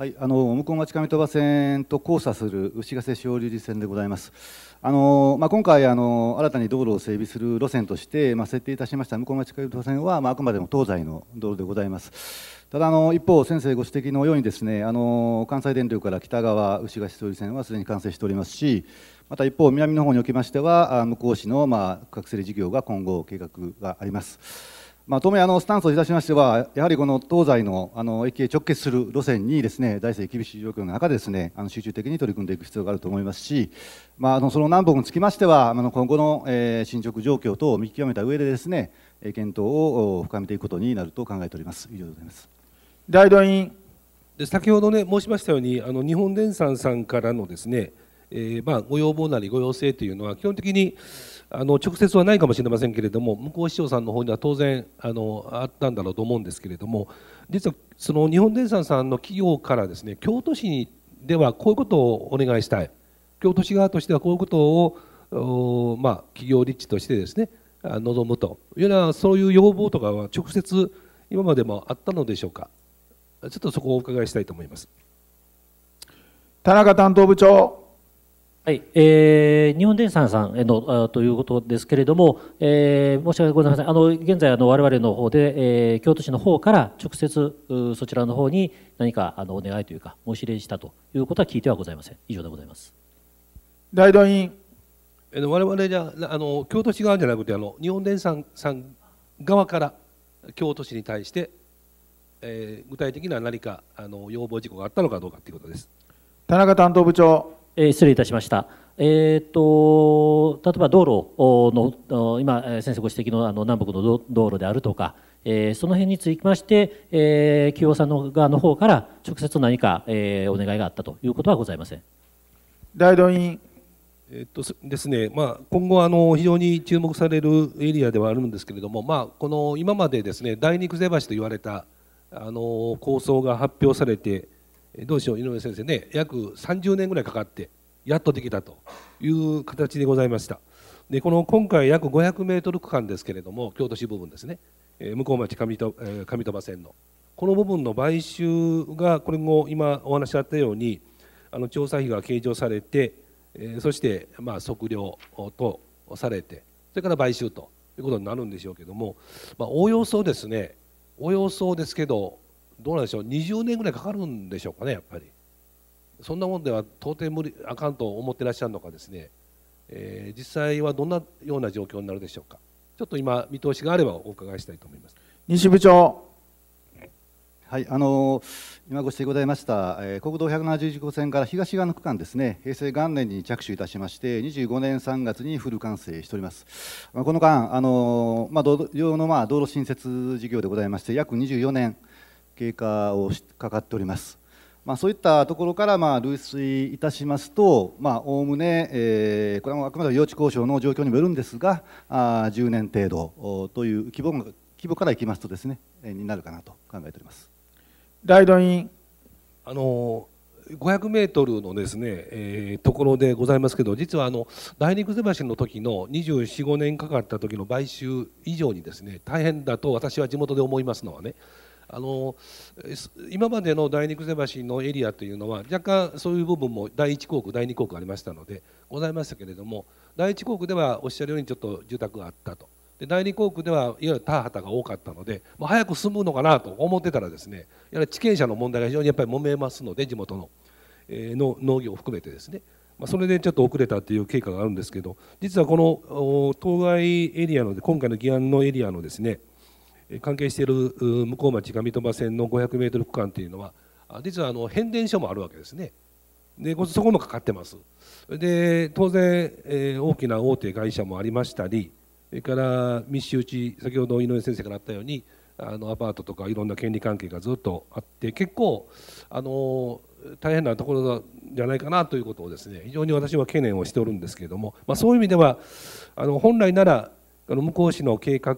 はい、あの向こう町上鳥羽線と交差する牛ヶ瀬小流寺線でございます。あのまあ、今回あの、新たに道路を整備する路線として、まあ、設定いたしました向こう町上鳥羽線は、まあ、あくまでも東西の道路でございます。ただあの、一方、先生ご指摘のようにです、ね、あの関西電力から北側、牛ヶ瀬小流線はすでに完成しておりますし、また一方、南の方におきましては、向こう市の、まあ、区画整理事業が今後、計画があります。まあ、当面あのスタンスをいたしましては、やはりこの東西のあの駅へ直結する路線にですね、財政厳しい状況の中でですね、あの集中的に取り組んでいく必要があると思いますし、まあ、あのその南北につきましては、あの今後の、えー、進捗状況等を見極めた上でですね、検討を深めていくことになると考えております。以上でございます。大動員で先ほどね申しましたようにあの日本電産さんからのですね、えー、まあご要望なりご要請というのは基本的に。あの直接はないかもしれませんけれども向こう市長さんの方には当然あのあったんだろうと思うんですけれども実はその日本電産さんの企業からですね京都市ではこういうことをお願いしたい京都市側としてはこういうことを、まあ、企業立地としてですね望むというようなそういう要望とかは直接今までもあったのでしょうかちょっとそこをお伺いしたいと思います田中担当部長はい、えー、日本電産さんへのあということですけれども、えー、申し訳ございません、あの現在あの、われの方で、えー、京都市の方から直接そちらの方に何かあのお願いというか、申し入れしたということは聞いてはございません、以上でございます大動員。われわれじゃあの、京都市側じゃなくてあの、日本電産さん側から京都市に対して、えー、具体的な何かあの要望事項があったのかどうかということです。田中担当部長え失礼いたしました。えーと、例えば道路の今先生ご指摘のあの南北の道路であるとか、えー、その辺につきまして、えー、企業さんの側の方から直接何か、えー、お願いがあったということはございません。大動員えっとですねまあ、今後あの、非常に注目されるエリアではあるんですけれども、まあ、この今までです、ね、第大肉世橋と言われたあの構想が発表されて、どうしよう井上先生ね約30年ぐらいかかってやっとできたという形でございましたでこの今回約500メートル区間ですけれども京都市部分ですね、え向こう町上と、え上鳥羽線のこの部分の買収がこれも今お話しあったようにあの調査費が計上されて、えそしてまあ測量とされてそれから買収ということになるんでしょうけども、まあ、おおよそですねおおよそですけどどうなんでしょう20年ぐらいかかるんでしょうかねやっぱりそんなもんでは到底無理あかんと思ってらっしゃるのかですね、えー、実際はどんなような状況になるでしょうかちょっと今見通しがあればお伺いしたいと思います西部長はい、あの今ご指摘ございました、えー、国道171号線から東側の区間ですね、平成元年に着手いたしまして、25年3月にフル完成しております。まあ、この間、あのまあ、同様のまあ道路新設事業でございまして、約24年、経過をかかっております。まあ、そういったところからまあ類推いたしますと、おおむね、えー、これはあくまで用地交渉の状況にもよるんですが、あ10年程度という規模規模からいきますとですね、になるかなと考えております。ライドイン500メートルのですね、えー、ところでございますけど、実はあの大陸橋の時の24、5年かかった時の買収以上にですね、大変だと私は地元で思いますのはね。あの今までの第二久世橋のエリアというのは若干そういう部分も第1航空第2航空ありましたのでございましたけれども第1航空ではおっしゃるようにちょっと住宅があったとで第二航空ではいわゆる田畑が多かったので、ま早く住むのかなと思ってたらですねやはり地権者の問題が非常にやっぱり揉めますので地元の,、えー、の農業を含めてですね、まそれでちょっと遅れたという経過があるんですけど実はこの当該エリアの今回の議案のエリアのですね関係している向こう町上鳥羽線の5 0 0メートル区間というのは実はあの変電所もあるわけですねでそこもかかってますで当然、え大きな大手会社もありましたりそれから密集地先ほど井上先生からあったようにあのアパートとかいろんな権利関係がずっとあって結構あの大変なところじゃないかなということをですね非常に私は懸念をしておるんですけれども、まあ、そういう意味ではあの本来ならあの向こう市の計画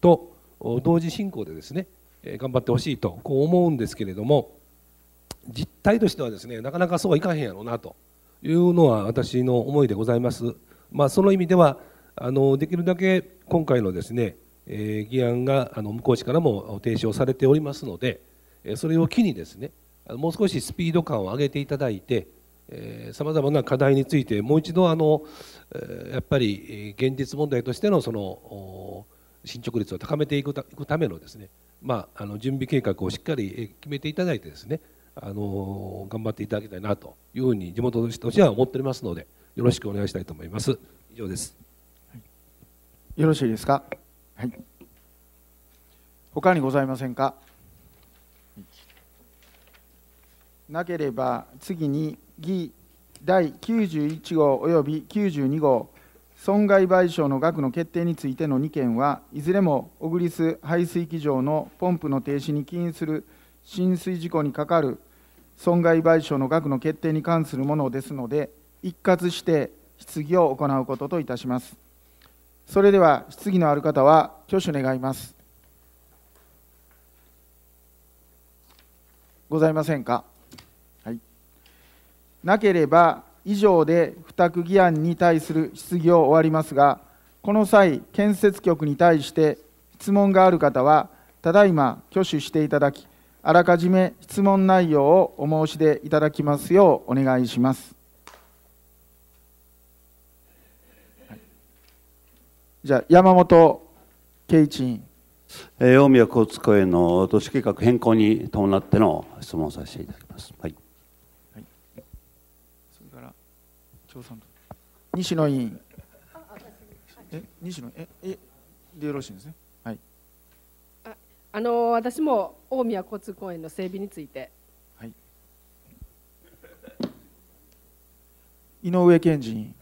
と同時進行でですね頑張ってほしいとこう思うんですけれども実態としてはですねなかなかそうはいかへんやろうなというのは私の思いでございます。まあ、その意味ではあのできるだけ今回のですね、え議案があの向こう市からも提唱されておりますのでそれを機にですねもう少しスピード感を上げていただいてさまざまな課題についてもう一度あのやっぱり現実問題としてのその進捗率を高めていくためのですね、まあ、あの準備計画をしっかり決めていただいてですねあの頑張っていただきたいなというふうに地元としては思っておりますのでよろしくお願いしたいと思います以上です、はい、よろしいですかはい他にございませんかなければ次に議第91号及び92号損害賠償の額の決定についての2件はいずれも小栗栖排水機場のポンプの停止に起因する浸水事故にかかる損害賠償の額の決定に関するものですので一括して質疑を行うことといたしますそれでは質疑のある方は挙手願いますございませんか、はい、なければ以上で付託議案に対する質疑を終わりますが、この際、建設局に対して質問がある方は、ただいま挙手していただき、あらかじめ質問内容をお申し出いただきますようお願いします。じゃ山本圭一委員。え大宮交通公園の都市計画変更に伴っての質問させていただきます。はい共産党。西野委員え西野ええでよろしいですねはいああの私も大宮交通公園の整備についてはい井上健人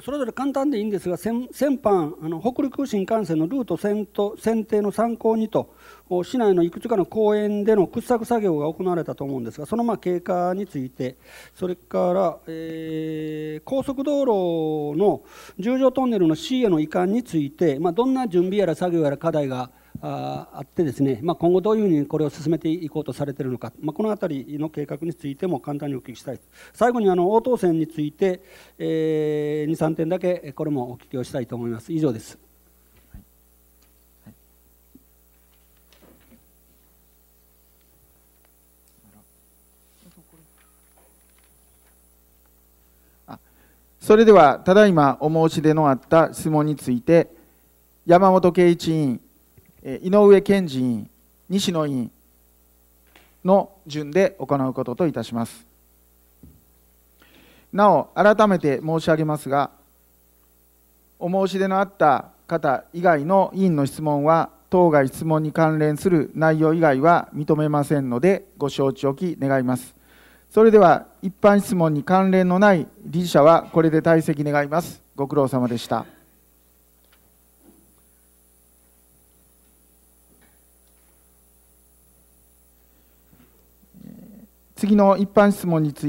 しそれぞれ簡単でいいんですが先般あの北陸新幹線のルート選と選定の参考にと市内のいくつかの公園での掘削作業が行われたと思うんですがそのまあ経過についてそれから、えー、高速道路の十条トンネルの C への移管について、まあ、どんな準備やら作業やら課題があってですね、まあ、今後どういうふうにこれを進めていこうとされているのか、まあ、この辺りの計画についても簡単にお聞きしたい最後にあの応答線について、えー、23点だけこれもお聞きをしたいと思います以上です。それではただいまお申し出のあった質問について山本圭一委員井上健二委員西野委員の順で行うことといたしますなお改めて申し上げますがお申し出のあった方以外の委員の質問は当該質問に関連する内容以外は認めませんのでご承知おき願いますそれでは一般質問に関連のない理事者はこれで退席願いますご苦労様でした次の一般質問につ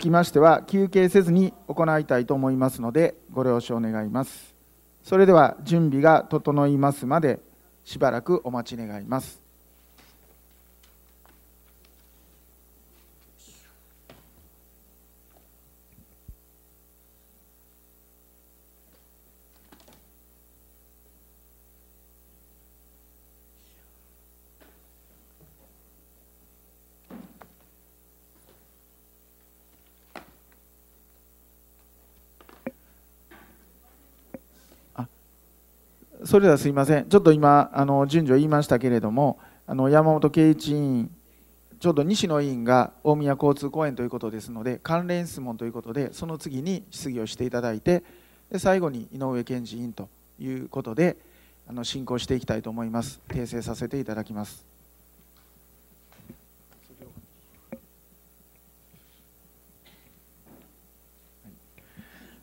きましては休憩せずに行いたいと思いますのでご了承願いますそれでは準備が整いますまでしばらくお待ち願いますそれではすみませんちょっと今あの順序言いましたけれどもあの山本圭一委員ちょうど西野委員が大宮交通公園ということですので関連質問ということでその次に質疑をしていただいてで最後に井上健二委員ということであの進行していきたいと思います訂正させていただきます。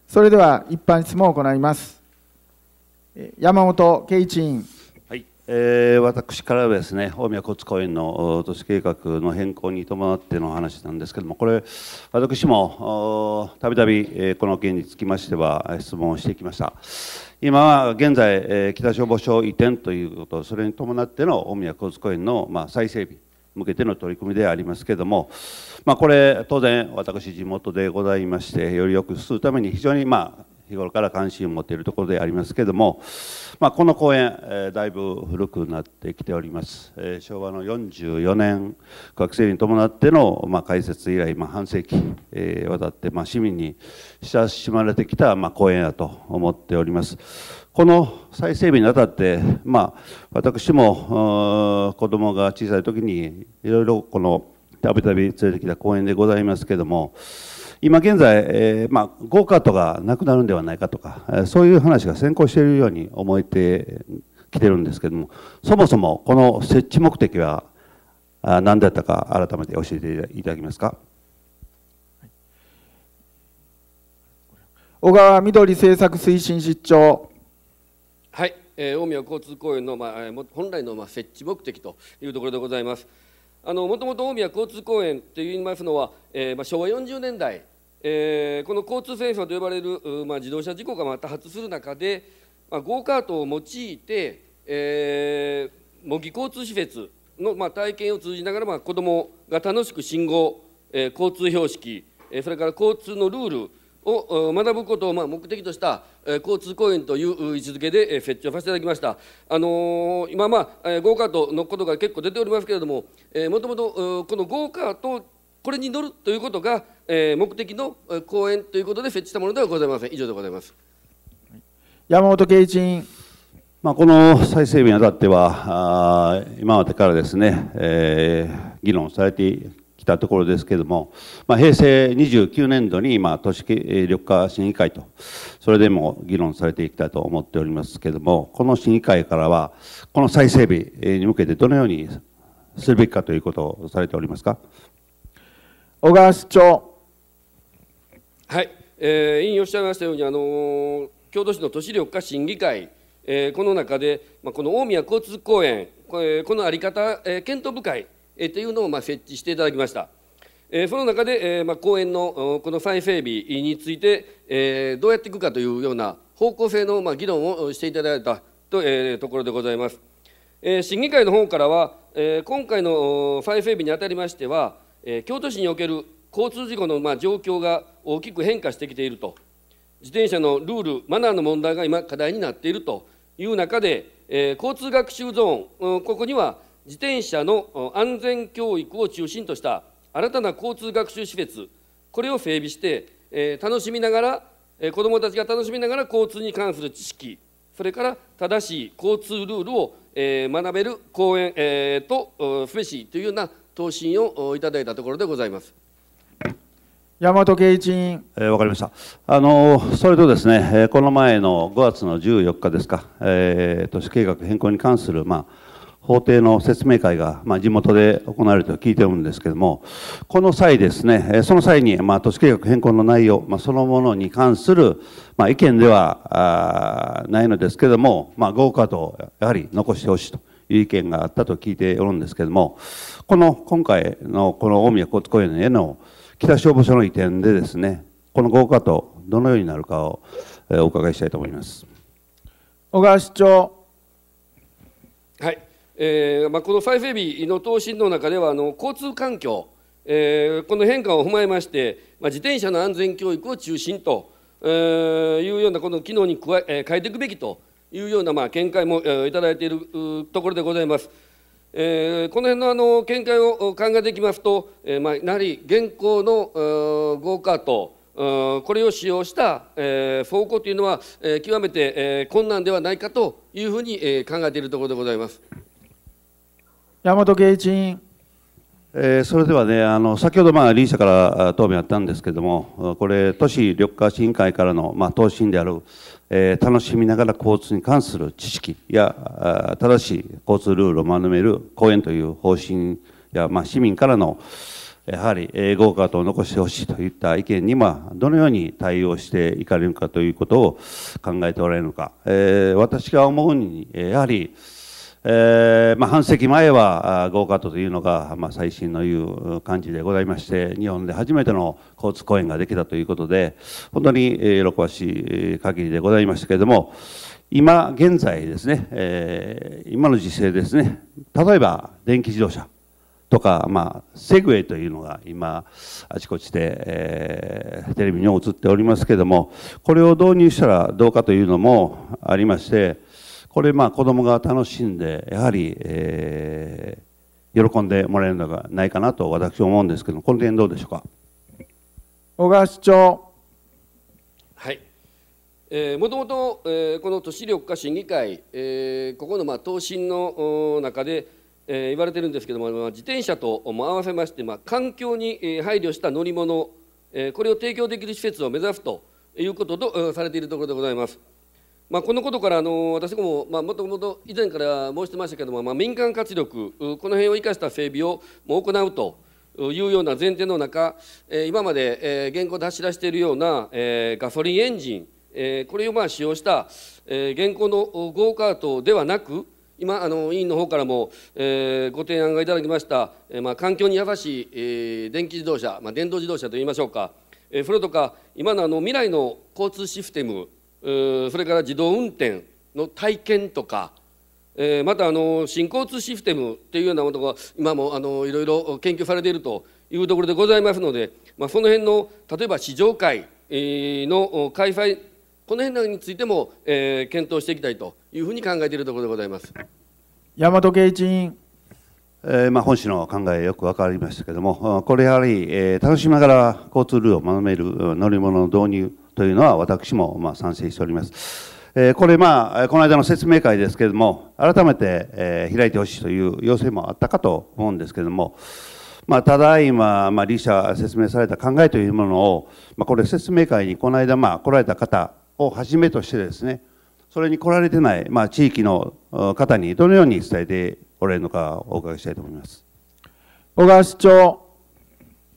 それでは一般質問を行います。山本圭一委員。はいえー、私からはですね大宮骨公園の都市計画の変更に伴っての話なんですけれどもこれ私もたびたびこの件につきましては質問をしてきました今は現在、えー、北消防署移転ということそれに伴っての大宮骨公園の、まあ、再整備向けての取り組みでありますけれども、まあ、これ当然私地元でございましてよりよくするために非常にまあ日頃から関心を持っているところでありますけれども、まあ、この公園、えー、だいぶ古くなってきております、えー、昭和の44年学生に伴っての、まあ、開設以来、まあ、半世紀、えー、わって、まあ、市民に親しまれてきた、まあ、公園だと思っておりますこの再整備にあたって、まあ、私も子供が小さい時にいろいろこの度々連れてきた公園でございますけれども今現在、えー、まあ、ゴーカートがなくなるんではないかとか、そういう話が先行しているように思えてきてるんですけども、そもそもこの設置目的は何だったか、改めて教えていただけますか。小川みどり政策推進室長。はい、えー、大宮交通公園の、まあ、本来の、まあ、設置目的というところでございます。あのもともと大宮交通公園といいますのは、えーまあ、昭和40年代えー、この交通戦争と呼ばれる、まあ、自動車事故がまた発する中で、まあ、ゴーカートを用いて、えー、模擬交通施設の、まあ、体験を通じながら、まあ、子どもが楽しく信号、えー、交通標識、えー、それから交通のルールを学ぶことをまあ目的としたえ交通公園という位置づけでえ設置をさせていただきました。あのー、今まあゴーカートのことが結構出ておりますけれども、もともとこのゴーカートこれに乗るということが、えー、目的の講演ということで設置したものではございません以上でございます山本圭一委員、まあ、この再整備にあたってはあ今までからですね、えー、議論されてきたところですけれども、まあ、平成29年度に、ま都市緑化審議会と、それでも議論されていきたいと思っておりますけれども、この審議会からは、この再整備に向けてどのようにするべきかということをされておりますか。小川市長。はい、えー、委員おっしゃいましたように、あのー、京都市の都市緑化審議会、えー、この中で、まあ、この大宮交通公園、ここの在り方、えー、検討部会、えー、というのを、まあ、設置していただきました。えー、その中で、えーまあ、公園のこの再整備について、えー、どうやっていくかというような方向性の、まあ、議論をしていただいたと,、えー、ところでございます。えー、審議会の方からは、えー、今回の再整備にあたりましては、え京都市における交通事故のま状況が大きく変化してきていると、自転車のルール、マナーの問題が今、課題になっているという中で、え交通学習ゾーン、ここには自転車の安全教育を中心とした新たな交通学習施設、これを整備して、え楽しみながら、え子どもたちが楽しみながら交通に関する知識、それから正しい交通ルールを、え学べる公園、えー、とすべしというような答申をいただいたところでございます。大和圭一委員。えー、分かりました。あの、それとですね、えこの前の5月の14日ですか、えー、都市計画変更に関する、まあ、法廷の説明会が、まあ、地元で行われると聞いてるんですけれども、この際ですね、えその際に、まあ、都市計画変更の内容、まあ、そのものに関する、まあ、意見ではあないのですけれども、まあ、合格と、やはり残してほしいと。いう意見があったと聞いておるんですけれども、この今回のこの大宮交通公園への北消防署の移転でですね、この合化とどのようになるかをお伺いしたいと思います。小川市長。はい、えーまあ、この再整備の答申の中ではあの交通環境、えー、この変化を踏まえまして、まあ、自転車の安全教育を中心と、えー、いうようなこの機能に加え、えー、変えていくべきというような、まあ、見解も、えいただいているところでございます。えー、この辺のあの見解を考えていきますと、えーまあ、やはり現行のゴーカートこれを使用した、えー、走行というのは、えー、極めて、えー、困難ではないかというふうに、えー、考えているところでございます。山本圭一委員。えー、それではね、あの先ほど、まあ、リーサから答弁あったんですけれども、これ、都市緑化委員会からの、まあ、答申である、えー、楽しみながら交通に関する知識や正しい交通ルールを学べる講演という方針や、まあ、市民からのやはり英語化と残してほしいといった意見にはどのように対応していかれるかということを考えておられるのか、えー、私が思うにやはり、えーまあ、半世紀前はゴーカートというのが、まあ、最新のいう感じでございまして日本で初めての交通公園ができたということで本当に喜ばしい限りでございましたけれども今現在ですね、えー、今の時勢ですね例えば電気自動車とか、まあ、セグウェイというのが今あちこちで、えー、テレビに映っておりますけれどもこれを導入したらどうかというのもありましてこれまあ子どもが楽しんでやはり、えー、喜んでもらえるのではないかなと私は思うんですけどこの点どうでしょうか小川市長はい、えー、もともと、えー、この都市緑化審議会、えー、ここのまあ答申の中で、えー、言われてるんですけども、まあ、自転車とも合わせまして、まあ、環境に配慮した乗り物、えー、これを提供できる施設を目指すということと、されているところでございます。まあ、このことからあの私ども、まあ、もともと以前から申してましたけれども、まあ、民間活力この辺を生かした整備をもう行うというような前提の中、え今まで、え現行で走らせているような、えガソリンエンジン、えこれをまあ使用した、え現行のゴーカートではなく今あの委員の方からも、えご提案がいただきました、えまあ、環境に優しい、え電気自動車、まあ、電動自動車といいましょうか、えそれとか今のあの未来の交通システムそれから自動運転の体験とか、えー、またあの新交通システムというようなものが今もあのいろいろ研究されているというところでございますので、まあ、その辺の例えば試乗会の開催この辺なんについても、えー、検討していきたいというふうに考えているところでございます。大和圭一委員えーまあ、本市の考えよく分かりましたけれども、これやはり、えー、楽しみながら交通ルールを学べる乗り物の導入、というのは私もま賛成しております。えこれ、まこの間の説明会ですけれども、改めて、え開いてほしいという要請もあったかと思うんですけれども、まあ、ただいま、まあ、理社説明された考えというものを、まあ、これ説明会にこの間、まあ、来られた方をはじめとしてですね、それに来られてない、まあ、地域の方にどのように伝えておられるのかお伺いしたいと思います。小川市長。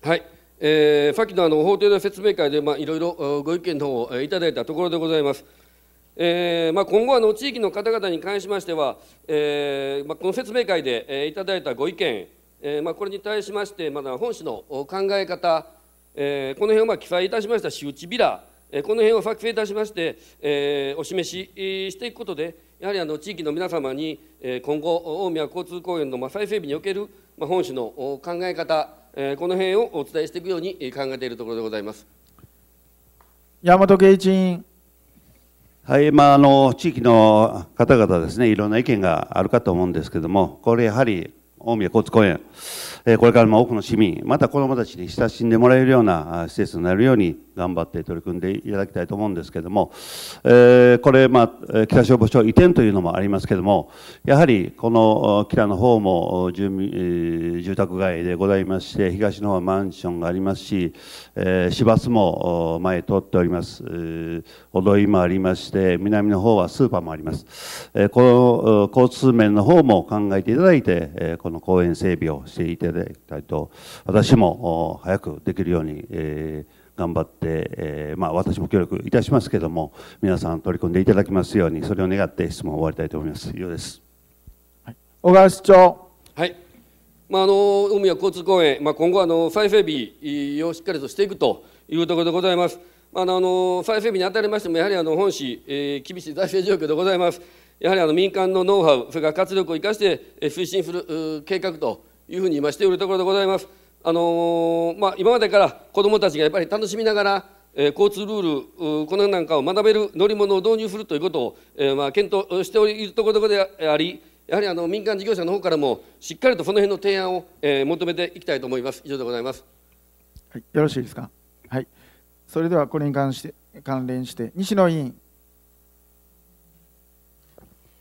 はい。えー、きのあの法廷の説明会で、まあ、いろいろご意見の方をいただいたところでございます。えーまあ、今後あの、地域の方々に関しましては、えーまあ、この説明会で、えー、いただいたご意見、えーまあ、これに対しまして、まだ本市の考え方、えー、この辺をまあ記載いたしました周知ビラ、えー、この辺を作成いたしまして、えー、お示ししていくことで、やはりあの地域の皆様に、えー、今後、大宮交通公園のまあ再整備における、まあ、本市の考え方、えこの辺をお伝えしていくように考えているところでございます。山本圭一員。はい、まあ、あの地域の方々ですね、いろんな意見があるかと思うんですけども、これやはり大宮交通公園、えこれからも多くの市民、また子どもたちに親しんでもらえるような施設になるように、頑張って取り組んでいただきたいと思うんですけども、えー、これ、まあ、北消防署移転というのもありますけども、やはりこの北の方も住民住宅街でございまして、東の方はマンションがありますし、えー、市バスも前通っております、えー、踊りもありまして、南の方はスーパーもあります。えー、この交通面の方も考えていただいて、えー、この公園整備をしていただきたいと、私も早くできるように、えー頑張って、えー、まあ、私も協力いたしますけれども皆さん取り組んでいただきますようにそれを願って質問を終わりたいと思います。以上です、はい、小川市長はいまあ、あの海や交通公園、まあ、今後あの、再整備をしっかりとしていくというところでございます。まあ、あの再整備に当たりましても、やはりあの本市、えー、厳しい財政状況でございます。やはりあの民間のノウハウ、それから活力を生かして推進する推進する計画というふうに今しておるところでございます。あのー、まあ、今までから子どもたちがやっぱり楽しみながら、えー、交通ルールこのなんかを学べる乗り物を導入するということを、えー、まあ、検討しているところでありやはりあの民間事業者の方からもしっかりとその辺の提案を、え求めていきたいと思います以上でございます、はい、よろしいですかはいそれではこれに関して関連して西野委員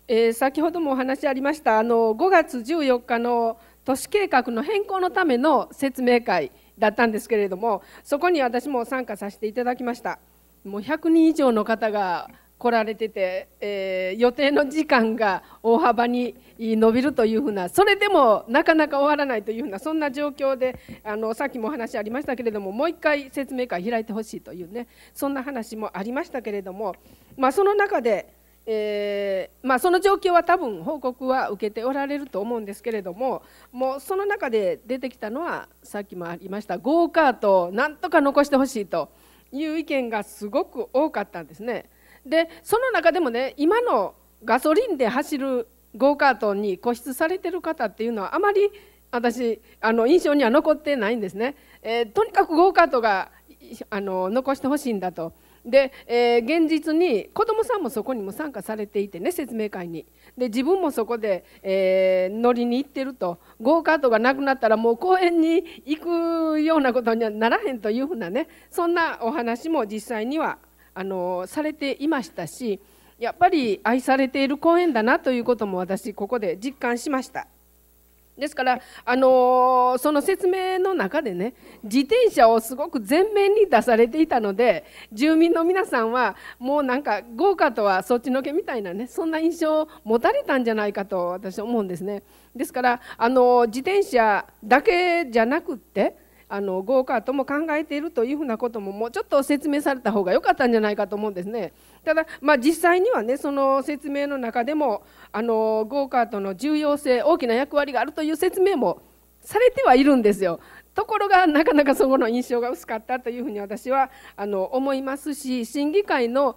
えー、先ほどもお話ありましたあの5月14日の都市計画の変更のための説明会だったんですけれどもそこに私も参加させていただきましたもう100人以上の方が来られてて、えー、予定の時間が大幅に伸びるというふうなそれでもなかなか終わらないというふうなそんな状況であのさっきもお話ありましたけれどももう一回説明会開いてほしいというねそんな話もありましたけれども、まあ、その中でえー、まあ、その状況は多分報告は受けておられると思うんですけれどももうその中で出てきたのはさっきもありましたゴーカートをなんとか残してほしいという意見がすごく多かったんですね。でその中でもね今のガソリンで走るゴーカートに固執されてる方っていうのはあまり私あの印象には残ってないんですね。えー、とにかくゴーカートがあの残してほしいんだと。で、えー、現実に子どもさんもそこにも参加されていてね説明会にで自分もそこで、えー、乗りに行ってるとゴーカートがなくなったらもう公園に行くようなことにはならへんというふうなねそんなお話も実際にはあのされていましたしやっぱり愛されている公園だなということも私ここで実感しました。ですから、あのー、その説明の中でね自転車をすごく前面に出されていたので住民の皆さんはもうなんか豪華とはそっちのけみたいなねそんな印象を持たれたんじゃないかと私は思うんですね。ですから、あのー、自転車だけじゃなくってあのゴーカートも考えているというふうなことももうちょっと説明された方が良かったんじゃないかと思うんですね。ただ、まあ、実際にはねその説明の中でもあのゴーカートの重要性大きな役割があるという説明もされてはいるんですよ。ところがなかなかそこの印象が薄かったというふうに私はあの思いますし審議会の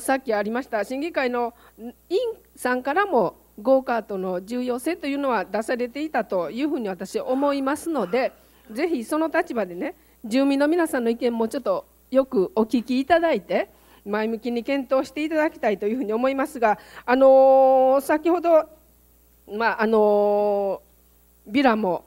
さっきありました審議会の委員さんからもゴーカートの重要性というのは出されていたというふうに私は思いますので。ぜひその立場でね住民の皆さんの意見もちょっとよくお聞きいただいて前向きに検討していただきたいというふうに思いますが、あのー、先ほど、まああのー、ビラも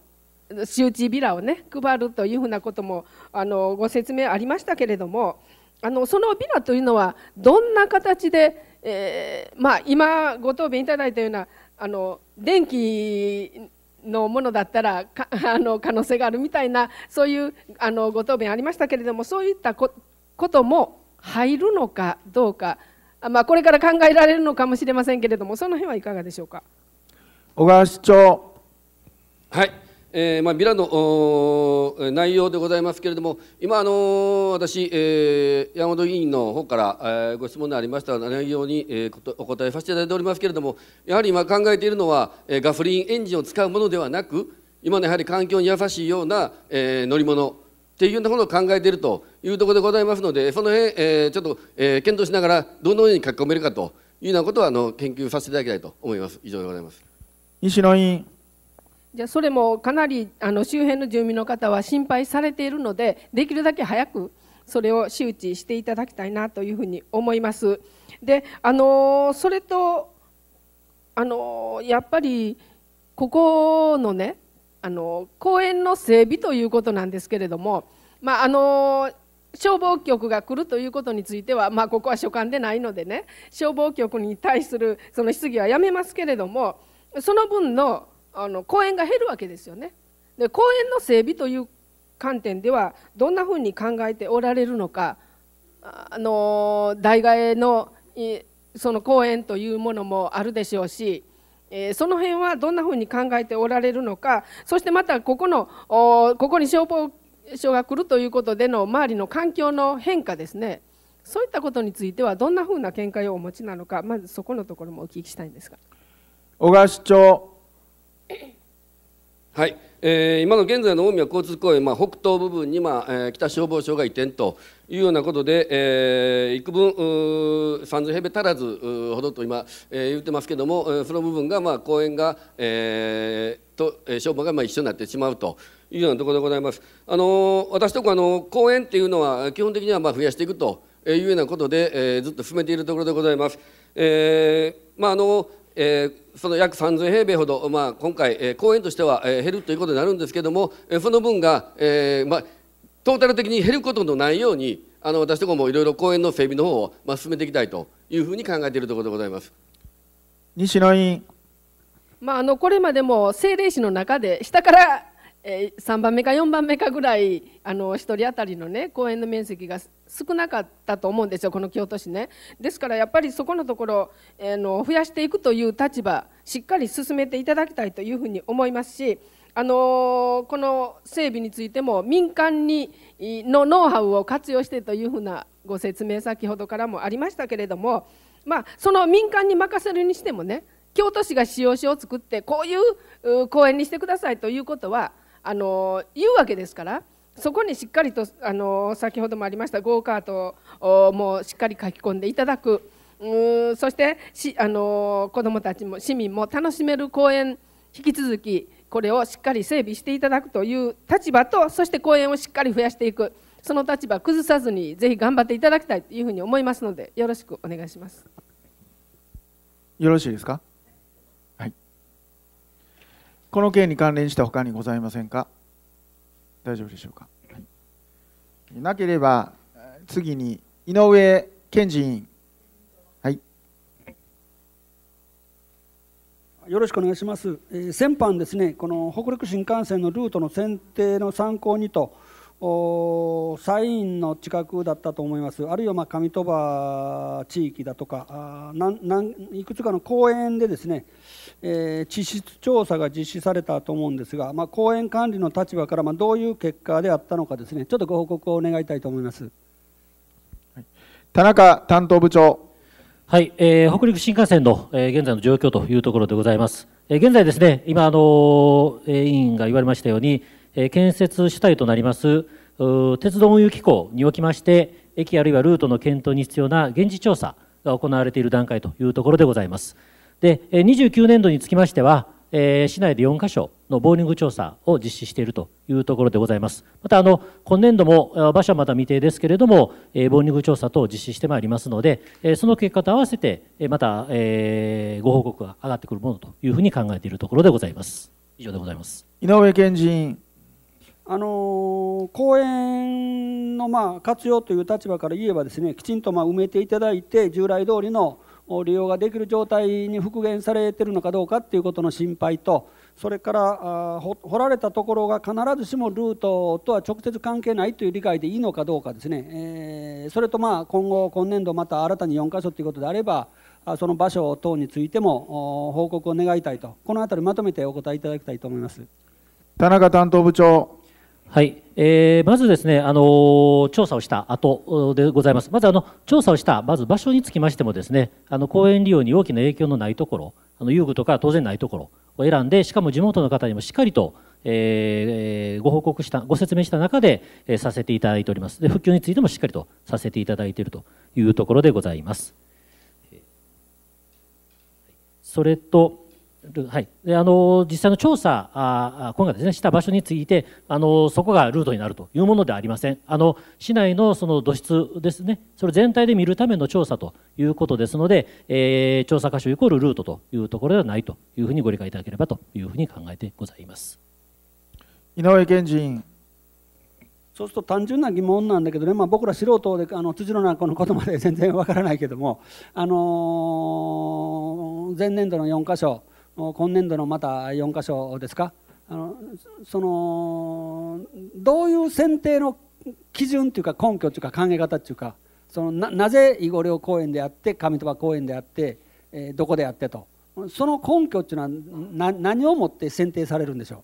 周知ビラをね配るというふうなことも、あのー、ご説明ありましたけれどもあのそのビラというのはどんな形で、えーまあ、今ご答弁いただいたようなあの電気のものだったら *laughs* あの可能性があるみたいなそういうあのご答弁ありましたけれどもそういったことも入るのかどうか、まあ、これから考えられるのかもしれませんけれどもその辺はいかがでしょうか小川市長はいえーまあ、ビラの内容でございますけれども、今、あのー、私、えー、山本議員の方から、えー、ご質問のありました内容に、えー、お答えさせていただいておりますけれども、やはり今考えているのは、えー、ガソリンエンジンを使うものではなく、今のやはり環境に優しいような、えー、乗り物っていうようなものを考えているというところでございますので、その辺、えー、ちょっと、えー、検討しながら、どのように書き込めるかというようなことはあの研究させていただきたいと思います。以上でございます西野委員じゃあそれもかなりあの周辺の住民の方は心配されているのでできるだけ早くそれを周知していただきたいなというふうに思います。であのそれとあのやっぱりここのねあの公園の整備ということなんですけれども、まあ、あの消防局が来るということについては、まあ、ここは所管でないのでね消防局に対するその質疑はやめますけれどもその分のあの公園が減るわけですよね。で公園の整備という観点ではどんなふうに考えておられるのかあの代替えのその公園というものもあるでしょうし、えその辺はどんなふうに考えておられるのかそしてまたここのここに消防署が来るということでの周りの環境の変化ですねそういったことについてはどんなふうな見解をお持ちなのかまずそこのところもお聞きしたいんですが小川市長はい、えー、今の現在の大宮交通公園、まあ、北東部分に、まあえー、北消防署が移転というようなことで、えー、幾分30平米足らずほどと今、えー、言ってますけども、えー、その部分が、まあ、公園が、えー、と、え消防が、まあ、一緒になってしまうと。いうようなところでございます。あの私とこあの公園っていうのは基本的にはまあ増やしていくというようなことで、えー、ずっと進めているところでございます。えー、まああのえー、その約3000平米ほど、まあ、今回、えー、公園としては、えー、減るということになるんですけども、えー、その分が、えーまあ、トータル的に減ることのないようにあの私どももいろいろ公園の整備の方を、まあ、進めていきたいというふうに考えているところでございます西野委員、まあ、あのこれまでも政令市の中で下からえ3番目か4番目かぐらいあの1人当たりのね公園の面積が少なかったと思うんですよこの京都市ねですからやっぱりそこのところ、えー、の増やしていくという立場しっかり進めていただきたいというふうに思いますしあのー、この整備についても民間にのノウハウを活用してというふうなご説明先ほどからもありましたけれども、まあ、その民間に任せるにしてもね京都市が使用書を作ってこういう公園にしてくださいということはあの言うわけですからそこにしっかりとあの先ほどもありましたゴーカートをもしっかり書き込んでいただくうーそしてしあの子どもたちも市民も楽しめる公園引き続きこれをしっかり整備していただくという立場とそして公園をしっかり増やしていくその立場崩さずにぜひ頑張っていただきたいというふうに思いますのでよろしくお願いします。よろしいですかこの件に関連した他にございませんか大丈夫でしょうか、はい、なければ次に井上健二委員はいよろしくお願いします、えー、先般ですねこの北陸新幹線のルートの選定の参考にとサインの近くだったと思いますあるいはまあ上鳥羽地域だとかいくつかの公園でですね、えー、地質調査が実施されたと思うんですが、まあ、公園管理の立場からまあどういう結果であったのかですねちょっとご報告をお願いたいと思います。田中担当部長はい、えー、北陸新幹線の、えー、現在の状況というところでございます。えー、現在ですね、今、あのー、委員が言われましたように、え建設主体となります鉄道運輸機構におきまして駅あるいはルートの検討に必要な現地調査が行われている段階というところでございます。で29年度につきましてはえ市内で4カ所のボーリング調査を実施しているというところでございます。またあの今年度も場所はまた未定ですけれども、えボーリング調査等を実施してまいりますので、えその結果と合わせて、えまた、えー、ご報告が上がってくるものというふうに考えているところでございます。以上でございます。井上健人あの公園のまあ活用という立場から言えばですねきちんとま埋めていただいて従来通りの利用ができる状態に復元されてるのかどうかっていうことの心配とそれから掘られたところが必ずしもルートとは直接関係ないという理解でいいのかどうかですね、えそれとまあ今後今年度また新たに4か所ということであればその場所等についても報告を願いたいとこの辺りまとめてお答えいただきたいと思います田中担当部長はい、えー、まずですね、あの調査をした後でございます。まずあの調査をしたまず場所につきましてもですね、あの公園利用に大きな影響のないところ、あの遊具とか当然ないところを選んで、しかも地元の方にもしっかりと、えー、ご報告した、ご説明した中で、えー、させていただいております。で復旧についてもしっかりとさせていただいているというところでございます。それと。る、はい、であの実際の調査あ今回ですねした場所についてあのそこがルートになるというものではありませんあの市内のその土質ですねそれ全体で見るための調査ということですので、えー、調査箇所イコールルートというところではないというふうにご理解いただければというふうに考えてございます井上賢人そうすると単純な疑問なんだけどね、まあ、僕ら素人であの辻の中のことまで全然わからないけども、あのー、前年度の4箇所今年度のまた4か所ですかあのそのどういう選定の基準というか根拠というか考え方というかそのなぜ囲碁陵公園であって上鳥羽公園であって、えー、どこであってとその根拠というのはな何をもって選定されるんでしょう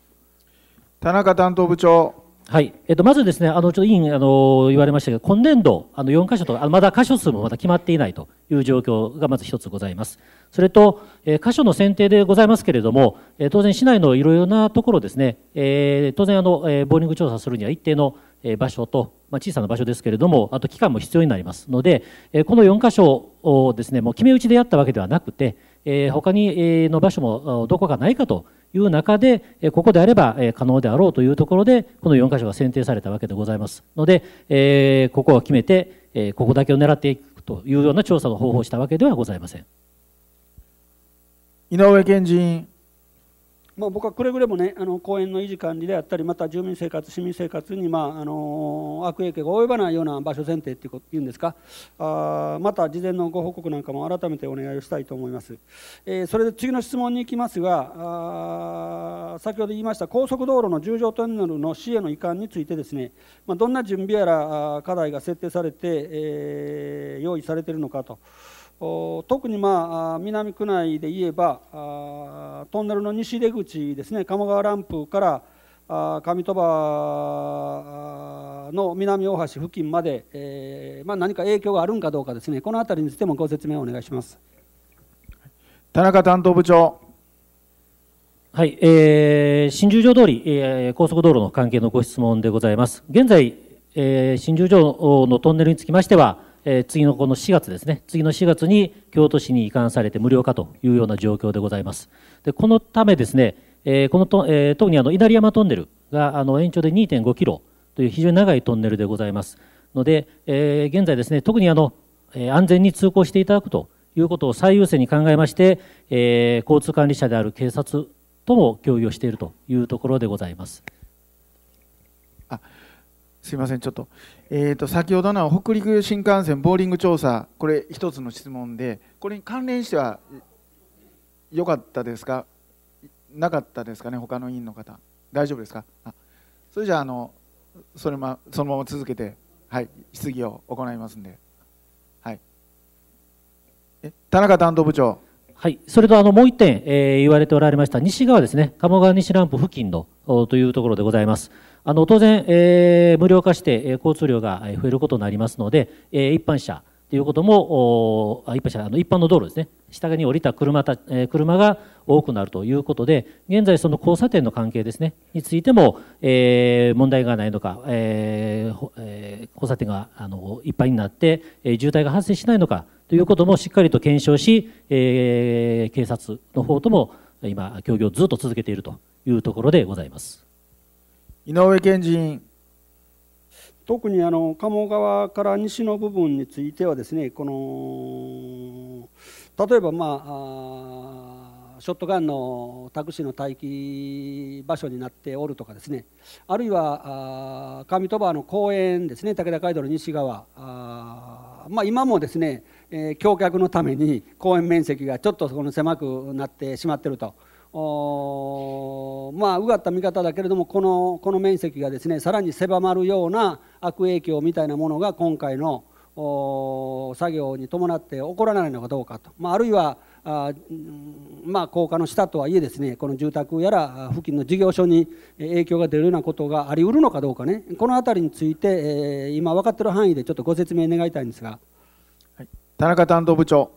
田中担当部長はい、えっと、まずですね、あの、ちょっと委員、あの、言われましたけど、今年度、あの、4箇所と、あまだ箇所数もまだ決まっていないという状況がまず一つございます。それと、えー、箇所の選定でございますけれども、えー、当然市内のいろいろなところですね、えー、当然あの、えー、ボーリング調査するには一定の、えー、場所と、まあ、小さな場所ですけれども、あと期間も必要になりますので、えー、この4箇所をですね、もう決め打ちでやったわけではなくて、えー、他に、えー、の場所もどこかないかという中で、ここであれば可能であろうというところで、この4箇所が選定されたわけでございますので、えここを決めて、えここだけを狙っていくというような調査の方法をしたわけではございません。井上健人まあ、僕はくれぐれもねあの公園の維持管理であったりまた住民生活市民生活に、まあ、あの悪影響が及ばないような場所前提っていうんですかあまた事前のご報告なんかも改めてお願いをしたいと思います、えー、それで次の質問に行きますがあ先ほど言いました高速道路の十条トンネルの市への移管についてですね、まあ、どんな準備やら課題が設定されて、えー、用意されているのかと。特に、まあ、南区内で言えばトンネルの西出口ですね鴨川ランプから上鳥羽の南大橋付近まで、えーまあ、何か影響があるんかどうかですねこの辺りについてもご説明をお願いします田中担当部長。はい、えー、新十条通り、えー、高速道路の関係のご質問でございます。現在、えー、新十条のトンネルにつきましては、えー、次のこの4月ですね、次の4月に京都市に移管されて無料化というような状況でございます。でこのためですね、えー、このと、えー、特にあの稲荷山トンネルがあの延長で2.5キロという非常に長いトンネルでございますので、え現在ですね、特にあの、え安全に通行していただくということを最優先に考えまして、え交通管理者である警察とも協議をしているというところでございます。あすいません、ちょっと、えー、と先ほどの北陸新幹線ボーリング調査、これ、一つの質問で、これに関連してはよかったですか、なかったですかね、他の委員の方、大丈夫ですか、あそれじゃあのそれ、ま、そのまま続けて、はい、質疑を行いますんで、はい、え田中担当部長。はい、それとあのもう1点、えー、言われておられました西側ですね、鴨川西ランプ付近のというところでございます。あの当然、えー、無料化して、え交通量が増えることになりますので、えー、一般車ということも、一般車あの一般の道路ですね、下に降りた車た、えー、車が多くなるということで、現在、その交差点の関係ですね、についても、えー、問題がないのか、えーえー、交差点があのいっぱいになって、えー、渋滞が発生しないのかということもしっかりと検証し、えー、警察の方とも今、協議をずっと続けているというところでございます。井上賢人特にあの鴨川から西の部分についてはですねこの例えばまあショットガンのタクシーの待機場所になっておるとかですねあるいは上鳥羽の公園ですね武田街道の西側まあ、今もですね、えー、橋脚のために公園面積がちょっとそこの狭くなってしまってるとまあうがった見方だけれどもこのこの面積がですねさらに狭まるような悪影響みたいなものが今回の作業に伴って起こらないのかどうかと、まあ、あるいはあ、まあ、高架の下とはいえですねこの住宅やら付近の事業所に影響が出るようなことがありうるのかどうかねこの辺りについて、えー、今分かっている範囲でちょっとご説明願いたいんですが、はい、田中担当部長。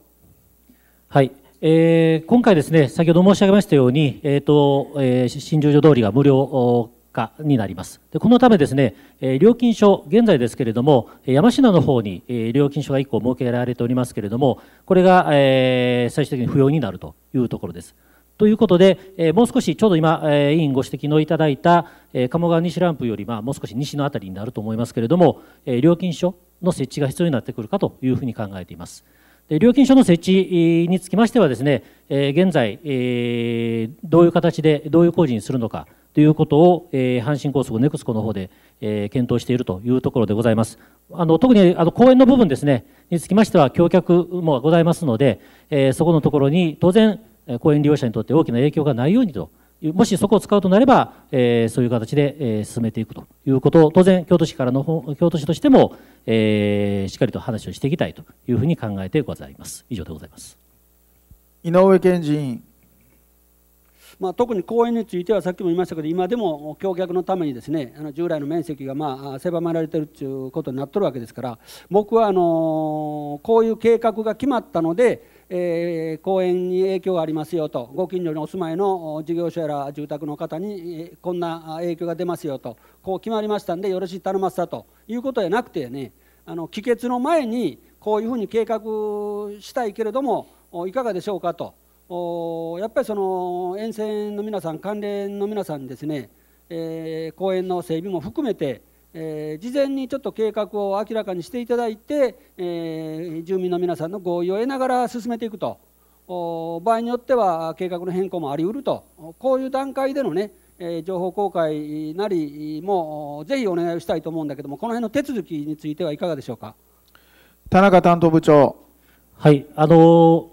はいえー、今回ですね、先ほど申し上げましたように、えっ、ー、と、えー、新十条通りが無料化になります。でこのためですね、えー、料金所、現在ですけれども、山科の方に、えー、料金所が1個設けられておりますけれども、これが、えー、最終的に不要になるというところです。ということで、えー、もう少しちょうど今、えー、委員ご指摘のいただいた、えー、鴨川西ランプより、まあ、もう少し西の辺りになると思いますけれども、えー、料金所の設置が必要になってくるかというふうに考えています。料金所の設置につきましてはですね、現在、どういう形で、どういう工事にするのかということを、阪神高速ネクスコの方で検討しているというところでございます。あの特にあの公園の部分ですね、につきましては、橋脚もございますので、そこのところに当然、公園利用者にとって大きな影響がないようにともしそこを使うとなれば、えー、そういう形で、えー、進めていくということを、当然、京都市からの、京都市としても、えー、しっかりと話をしていきたいというふうに考えてございます。以上でございます。井上健人まあ、特に公園についてはさっきも言いましたけど今でも橋脚のためにですねあの従来の面積がまあ狭められてるっていうことになっとるわけですから僕はあのこういう計画が決まったのでえー、公園に影響がありますよとご近所にお住まいの事業者やら住宅の方に、えこんな影響が出ますよとこう決まりましたんでよろしい頼ませたということじゃなくてねあの帰結の前にこういうふうに計画したいけれどもいかがでしょうかとやっぱりその沿線の皆さん関連の皆さんですね、えー、公園の整備も含めて、えー、事前にちょっと計画を明らかにしていただいて、えー、住民の皆さんの合意を得ながら進めていくと場合によっては計画の変更もありうるとこういう段階でのね情報公開なりもぜひお願いをしたいと思うんだけどもこの辺の手続きについてはいかがでしょうか田中担当部長はいあの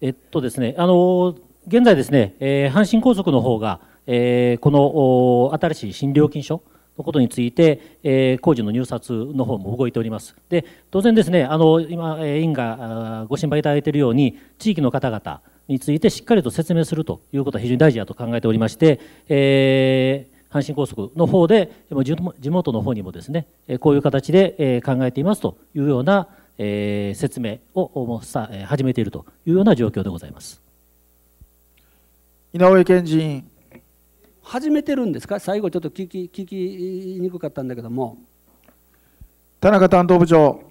えっとですね、あの現在ですね、えー、阪神高速の方が、えー、この新しい新料金所のことについて、えー、工事の入札の方も動いております。で、当然ですね、あの今委員がご心配いただいているように地域の方々についてしっかりと説明するということは非常に大事だと考えておりまして、えー、阪神高速の方で地元の方にもですねこういう形で考えていますというようなえー、説明をさ始めているというような状況でございます井上健人始めてるんですか最後ちょっと聞き聞きにくかったんだけども田中担当部長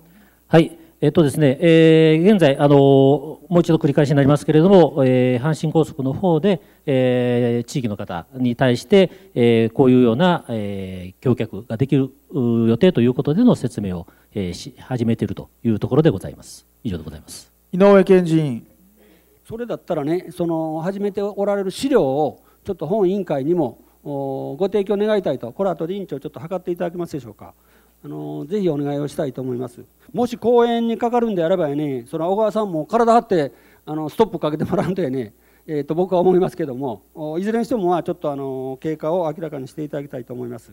はいえっとですね、えー、現在、あの、もう一度繰り返しになりますけれども、えー、阪神高速の方で、えー、地域の方に対して、えー、こういうような、えー、橋脚ができる予定ということでの説明を、えー、し始めているというところでございます。以上でございます。井上健人。それだったらね、その、始めておられる資料を、ちょっと本委員会にも、ご提供願いたいと、これあで委員長ちょっと測っていただけますでしょうか。あのぜひお願いをしたいと思いますもし公演にかかるんであればねその小川さんも体張ってあのストップかけてもらうんとやねえー、と僕は思いますけどもいずれにしてもまあちょっとあの経過を明らかにしていただきたいと思います、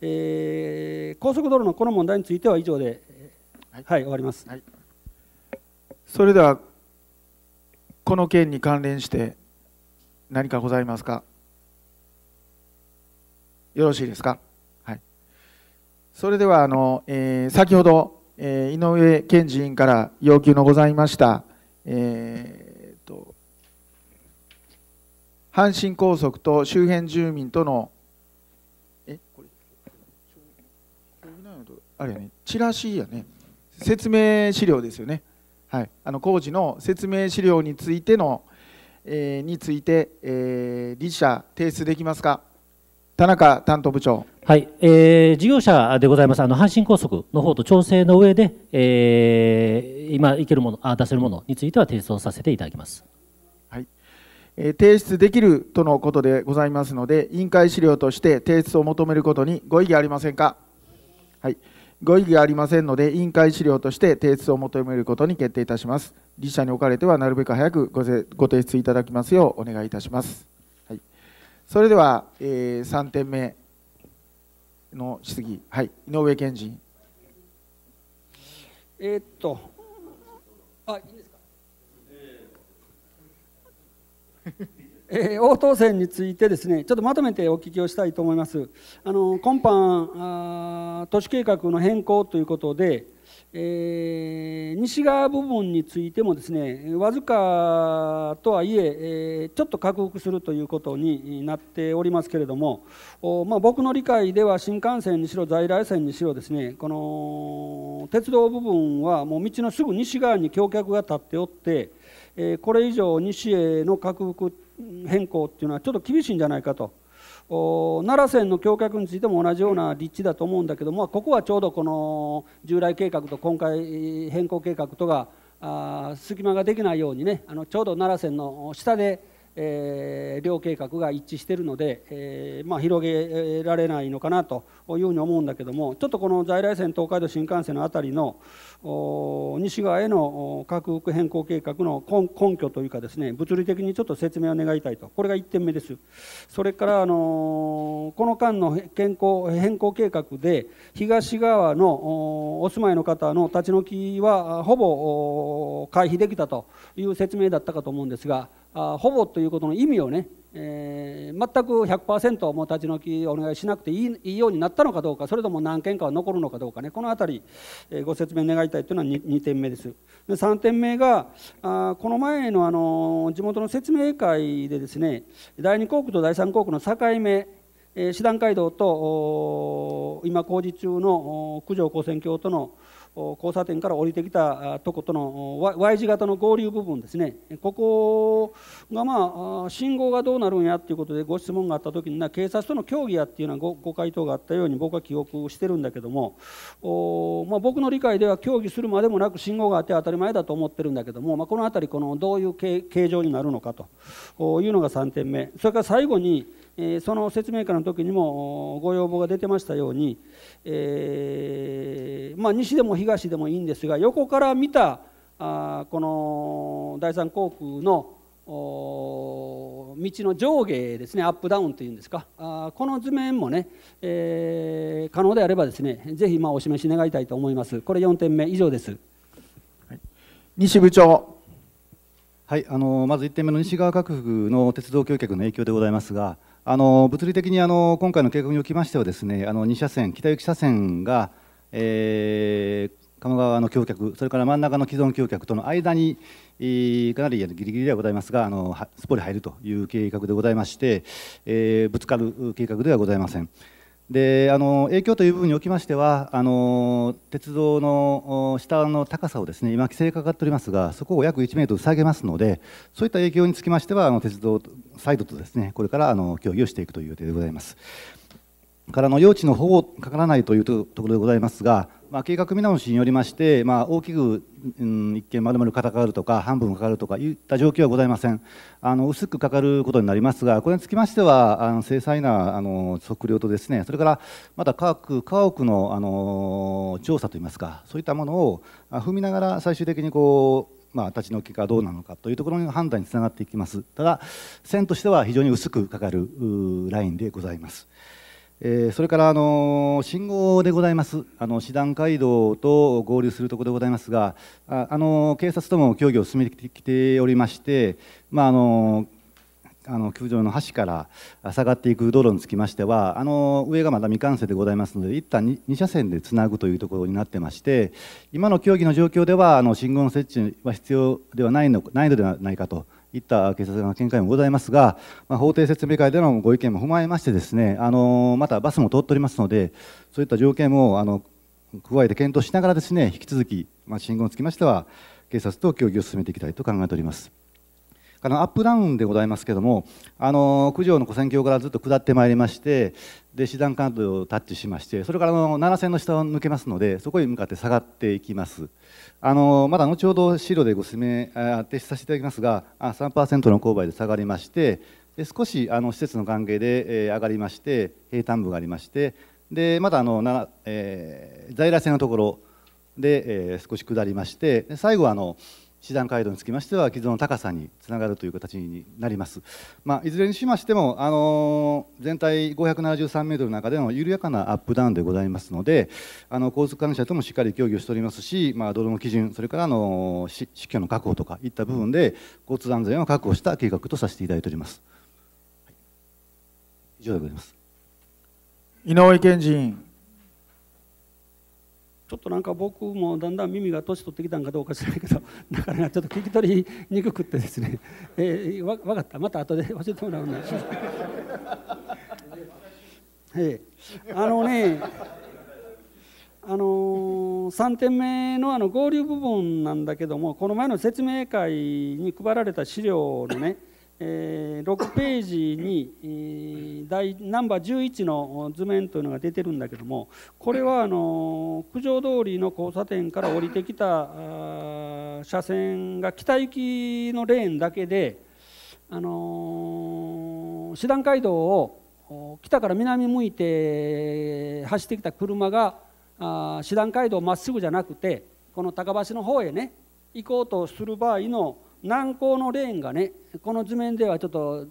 えー、高速道路のこの問題については以上で、はい、はい、終わります、はい、それではこの件に関連して何かございますかよろしいですかそれではあの、えー、先ほど、えー、井上健治委員から要求のございました、えーと、と阪神高速と周辺住民とのえこれあれやねチラシやね説明資料ですよね、はい、あの工事の説明資料についての、えー、について、えー、理者、提出できますか。田中担当部長。はい、えー、事業者でございます、あの阪神高速の方と調整の上で、えー、今いけるものあ、出せるものについては提出をさせていただきます。はいえー、提出できるとのことでございますので、委員会資料として提出を求めることにご異議ありませんか。はい、ご異議ありませんので、委員会資料として提出を求めることに決定いたします。理事社におかれては、なるべく早くごご提出いただきますようお願いいたします。それでは、えー、3点目の質疑、はい、井上健人。えー、っと、あいいんですか、えー、え応答戦についてですねちょっとまとめてお聞きをしたいと思います。あの今般あ、都市計画の変更ということでえー、西側部分についてもですねわずかとはいええー、ちょっと克服するということになっておりますけれども、まあ、僕の理解では新幹線にしろ在来線にしろですねこの鉄道部分はもう道のすぐ西側に橋脚が立っておって、えー、これ以上西への克服変更っていうのはちょっと厳しいんじゃないかと奈良線の橋脚についても同じような立地だと思うんだけどもここはちょうどこの従来計画と今回変更計画とが隙間ができないようにねあのちょうど奈良線の下でえー、量計画が一致しているので、えーまあ、広げられないのかなというふうに思うんだけどもちょっとこの在来線東海道新幹線のあたりの西側への核変更計画の根拠というかですね物理的にちょっと説明を願いたいとこれが1点目ですそれから、あのー、この間の健康変更計画で東側のお住まいの方の立ち退きはほぼ回避できたという説明だったかと思うんですがあほぼということの意味をね、えー、全く100%もう立ち退きお願いしなくていいいいようになったのかどうかそれとも何件かは残るのかどうかねこの辺り、えー、ご説明願いたいというのは 2, 2点目ですで3点目があこの前の、あの地元の説明会でですね第2航空と第3航空の境目師団街道と今工事中の九条高専橋との交差点から降りてきたとことの Y 字型の合流部分ですねここがまあ信号がどうなるんやっていうことでご質問があった時にな警察との協議やっていうのはご回答があったように僕は記憶してるんだけどもま僕の理解では協議するまでもなく信号があって当たり前だと思ってるんだけども、まこの辺りこのどういう形状になるのかというのが3点目それから最後にえその説明会の時にもご要望が出てましたように、えまあ、西でも東でもいいんですが横から見たあこの第三航空の道の上下ですねアップダウンというんですかあこの図面もね、えー、可能であればですねぜひまあお示し願いたいと思いますこれ4点目以上です、はい、西部長はいあのまず1点目の西側各府の鉄道橋脚の影響でございますがあの物理的にあの今回の計画におきましてはですねあの2車線北行き車線が、えー、鴨川の橋脚それから真ん中の既存橋脚との間に、かなりギリギリではございますがあのすっぽり入るという計画でございまして、えー、ぶつかる計画ではございません。であの影響という部分におきましてはあの鉄道の下の高さをですね今、規制かかっておりますがそこを約1メートル下げますのでそういった影響につきましてはあの鉄道サイドとですねこれからあの協議をしていくという予定でございます。からの用地の保護かからないというところでございますが、まあ、計画見直しによりまして、まあ、大きく、うん、一見丸々かかるとか半分かかるとかいった状況はございませんあの薄くかかることになりますがこれにつきましてはあの精細なあの測量とですねそれからまた科学家屋のあの調査といいますかそういったものを踏みながら最終的にこうまあ、立ち退きがどうなのかというところの判断につながっていきますただ線としては非常に薄くかかるラインでございます。えー、それから、あの信号でございますあの師団街道と合流するところでございますがあ、あの警察とも協議を進めてきておりまして、まああのあの球場の端から下がっていく道路につきましてはあの上がまだ未完成でございますので一旦 2, 2車線でつなぐというところになってまして今の協議の状況ではあの信号の設置は必要ではないのないのではないかといった警察の見解もございますが、まあ、法定説明会でのご意見も踏まえましてですねあのまたバスも通っておりますのでそういった条件もあの加えて検討しながらですね引き続き、まあ、信号につきましては警察と協議を進めていきたいと考えております。あのアップダウンでございますけれども、あの九条の古戦橋からずっと下ってまいりまして、で師団関東をタッチしまして、それからあの線の下を抜けますので、そこに向かって下がっていきます。あのまだ後ほど資料でご説明提出させていただきますが3%の勾配で下がりましてで少しあの施設の関係で、え上がりまして平坦部がありましてでまだあのな、えー、在来線のところで、え少し下りまして最後はあの、師団街道につきましては傷の高さにつながるという形になります、まあ、いずれにしましても、あの全体573メートルの中での緩やかなアップダウンでございますのであの交通管理者ともしっかり協議をしておりますし、まあ、道路の基準それからあの死去の確保とかいった部分で交通安全を確保した計画とさせていただいております、以上でございます井上健人ちょっとなんか僕もだんだん耳が年取ってきたんかどうか知らないけど *laughs* だからちょっと聞き取りにくくてですね、えー、わ分かったまた後で教 *laughs* えてもらうんだ、*laughs* えー、あのねあのー、3点目のあの合流部分なんだけどもこの前の説明会に配られた資料のねえー、6ページに、えー、第ナンバー11の図面というのが出てるんだけどもこれはあのー、九条通りの交差点から降りてきた車線が北行きのレーンだけで、あのー、師団街道を北から南向いて走ってきた車が師団街道まっすぐじゃなくてこの高橋の方へね行こうとする場合の南高のレーンがねこの図面ではちょっと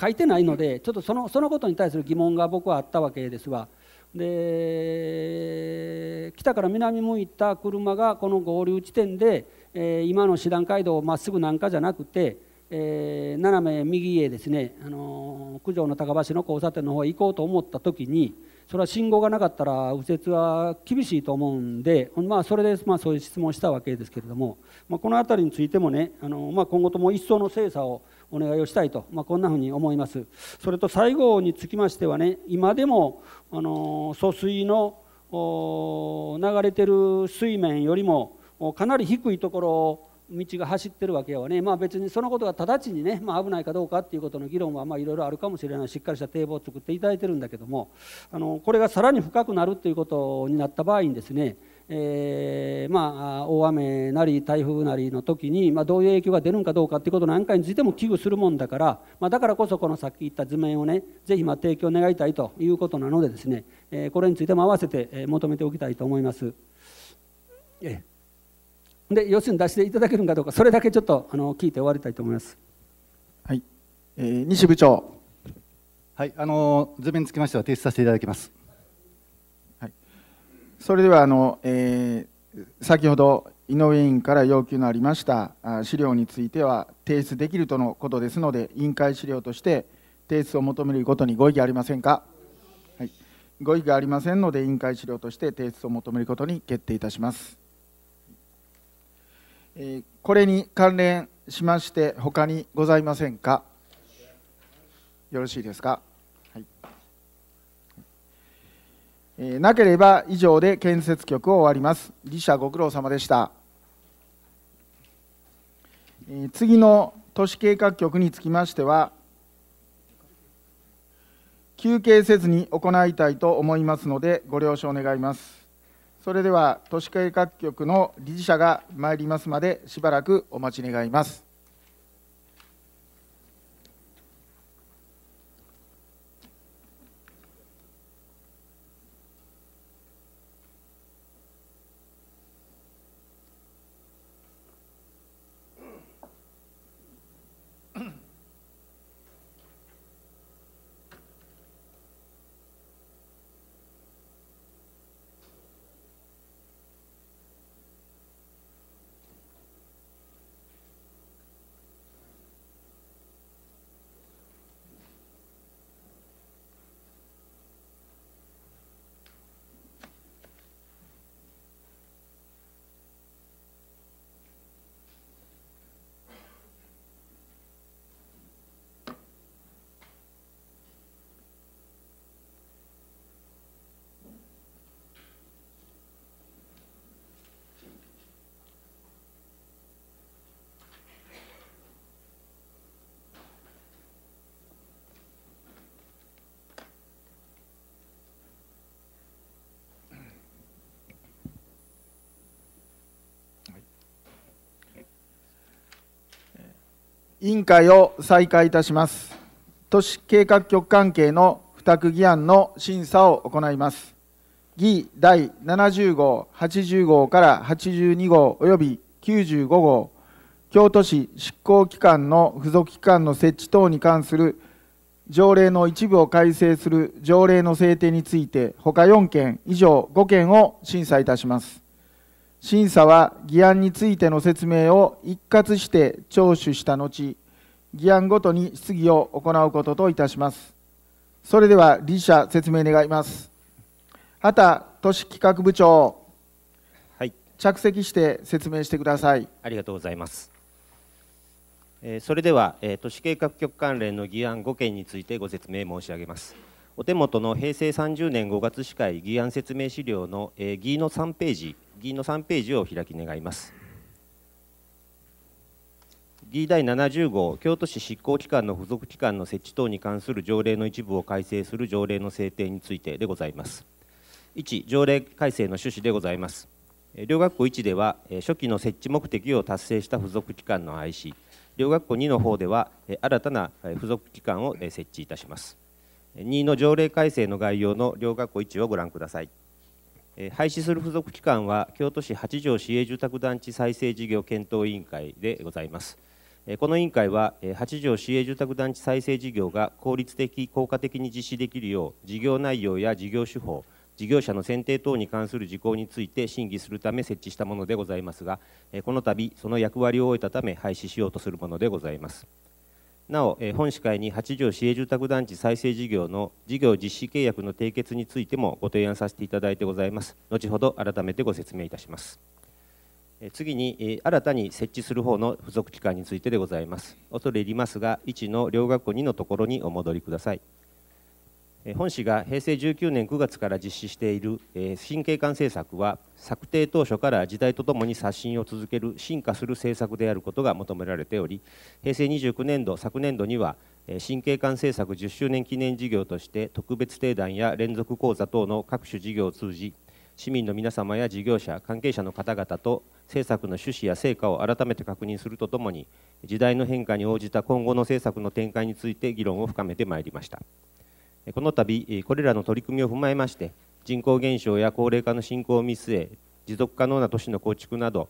書いてないのでちょっとそのそのことに対する疑問が僕はあったわけですわ。で北から南向いた車がこの合流地点で、えー、今の師団街道をまっすぐなんかじゃなくて、えー、斜め右へですね、あのー、九条の高橋の交差点の方へ行こうと思った時に、それは信号がなかったら右折は厳しいと思うんで、まあ、それで、まあ、そういう質問したわけですけれども、まあ、この辺りについてもねあの、まあ、今後とも一層の精査をお願いをしたいと、まあ、こんなふうに思いますそれと最後につきましてはね今でもあの疎水の流れてる水面よりもかなり低いところを道が走ってるわけよね、まあ、別にそのことが直ちにね、まあ、危ないかどうかっていうことの議論はいろいろあるかもしれないしっかりした堤防を作っていただいてるんだけどもあのこれがさらに深くなるということになった場合にですねえー、まあ、大雨なり台風なりの時に、まあ、どういう影響が出るのかどうかていうことなんかについても危惧するもんだから、まあ、だからこそこのさっき言った図面をねぜひま提供願いたいということなのでですね、えー、これについても併せて求めておきたいと思います。えーで、要するに出していただけるかどうか、それだけちょっとあの聞いて終わりたいと思います。はい、えー、西部長。はい、あの図面につきましては提出させていただきます。はい、それではあの、えー、先ほど井上委員から要求のありました資料については提出できるとのことですので、委員会資料として提出を求めることにご異議ありませんか。はい、ご異議ありませんので、委員会資料として提出を求めることに決定いたします。これに関連しまして他にございませんかよろしいですか、はいえなければ以上で建設局を終わります理社ご苦労様でした、え次の都市計画局につきましては休憩せずに行いたいと思いますのでご了承願いますそれでは都市計画局の理事者が参りますまでしばらくお待ち願います。委員会を再開いたします。都市計画局関係の付託議案の審査を行います。議第70号、80号から82号及び95号、京都市執行機関の付属機関の設置等に関する条例の一部を改正する条例の制定について、ほか4件以上5件を審査いたします。審査は議案についての説明を一括して聴取した後、議案ごとに質疑を行うことといたします。それでは、理事者説明願います。畑都市企画部長、はい、着席して説明してください。ありがとうございます。えそれでは、え都市計画局関連の議案5件についてご説明申し上げます。お手元の平成30年5月司会議案説明資料の、え員の3ページ議員の3ページを開き願います。議第70号、京都市執行機関の付属機関の設置等に関する条例の一部を改正する条例の制定についてでございます。1、条例改正の趣旨でございます。両学校1では、初期の設置目的を達成した付属機関の廃止、両学校2の方では、新たな付属機関を設置いたします。2の条例改正の概要の両学校1をご覧ください。廃止する付属機関は京都市八条市営住宅団地再生事業検討委員会でございますこの委員会は八条市営住宅団地再生事業が効率的効果的に実施できるよう事業内容や事業手法事業者の選定等に関する事項について審議するため設置したものでございますがこの度その役割を終えたため廃止しようとするものでございますなお、本市会に八条市営住宅団地再生事業の事業実施契約の締結についてもご提案させていただいてございます。後ほど改めてご説明いたします。次に、新たに設置する方の付属機関についてでございます。恐れ入りますが、1の両学校2のところにお戻りください。本市が平成19年9月から実施している新景観政策は策定当初から時代とともに刷新を続ける進化する政策であることが求められており平成29年度昨年度には新景観政策10周年記念事業として特別定談や連続講座等の各種事業を通じ市民の皆様や事業者関係者の方々と政策の趣旨や成果を改めて確認するとともに時代の変化に応じた今後の政策の展開について議論を深めてまいりました。この度これらの取り組みを踏まえまして人口減少や高齢化の進行を見据え持続可能な都市の構築など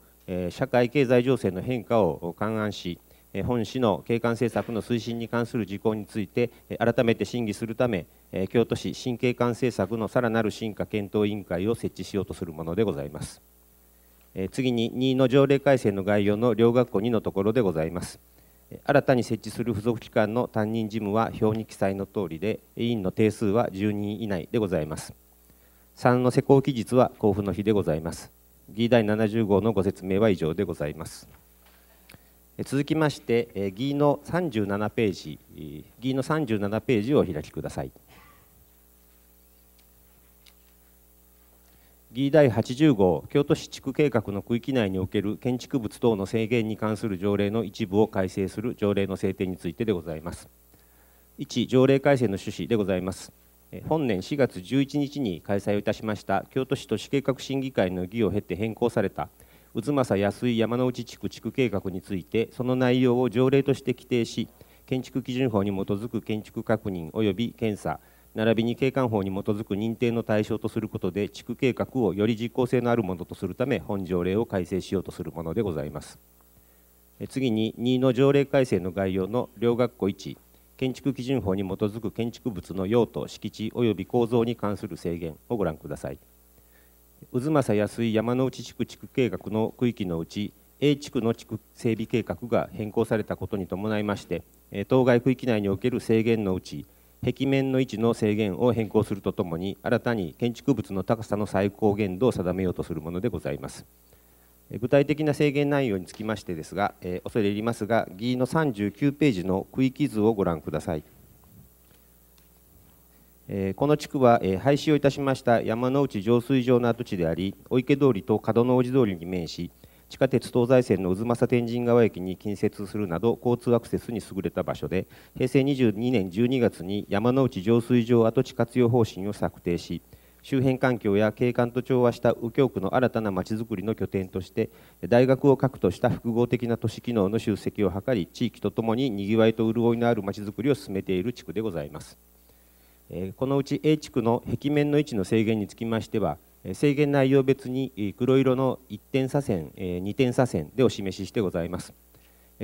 社会経済情勢の変化を勘案し本市の景観政策の推進に関する事項について改めて審議するため京都市新景観政策のさらなる進化検討委員会を設置しようとするものでございます次に2位の条例改正の概要の両学校2のところでございます新たに設置する付属機関の担任事務は表に記載のとおりで委員の定数は10人以内でございます3の施行期日は交付の日でございます議題70号のご説明は以上でございます続きまして議員の37ページ議員の37ページをお開きください議第80号京都市地区計画の区域内における建築物等の制限に関する条例の一部を改正する条例の制定についてでございます1条例改正の趣旨でございます本年4月11日に開催をいたしました京都市都市計画審議会の議を経て変更された宇政安井山内地区地区計画についてその内容を条例として規定し建築基準法に基づく建築確認及び検査並びに景観法に基づく認定の対象とすることで地区計画をより実効性のあるものとするため本条例を改正しようとするものでございます次に2の条例改正の概要の両学校1建築基準法に基づく建築物の用途敷地及び構造に関する制限をご覧ください渦政安井山内地区地区計画の区域のうち A 地区の地区整備計画が変更されたことに伴いまして当該区域内における制限のうち壁面の位置の制限を変更するとともに新たに建築物の高さの最高限度を定めようとするものでございます具体的な制限内容につきましてですが、え恐れ入りますが議員の39ページの区域図をご覧くださいこの地区は廃止をいたしました山之内浄水場の跡地であり、お池通りと門の王子通りに面し、地下鉄東西線の渦政天神川駅に近接するなど交通アクセスに優れた場所で平成22年12月に山内浄水場跡地活用方針を策定し周辺環境や景観と調和した右京区の新たなまちづくりの拠点として大学を核とした複合的な都市機能の集積を図り地域とともににぎわいと潤いのあるまちづくりを進めている地区でございますこのうち A 地区の壁面の位置の制限につきましては制限内容別に黒色の1点左線、2点左線でお示ししてございます。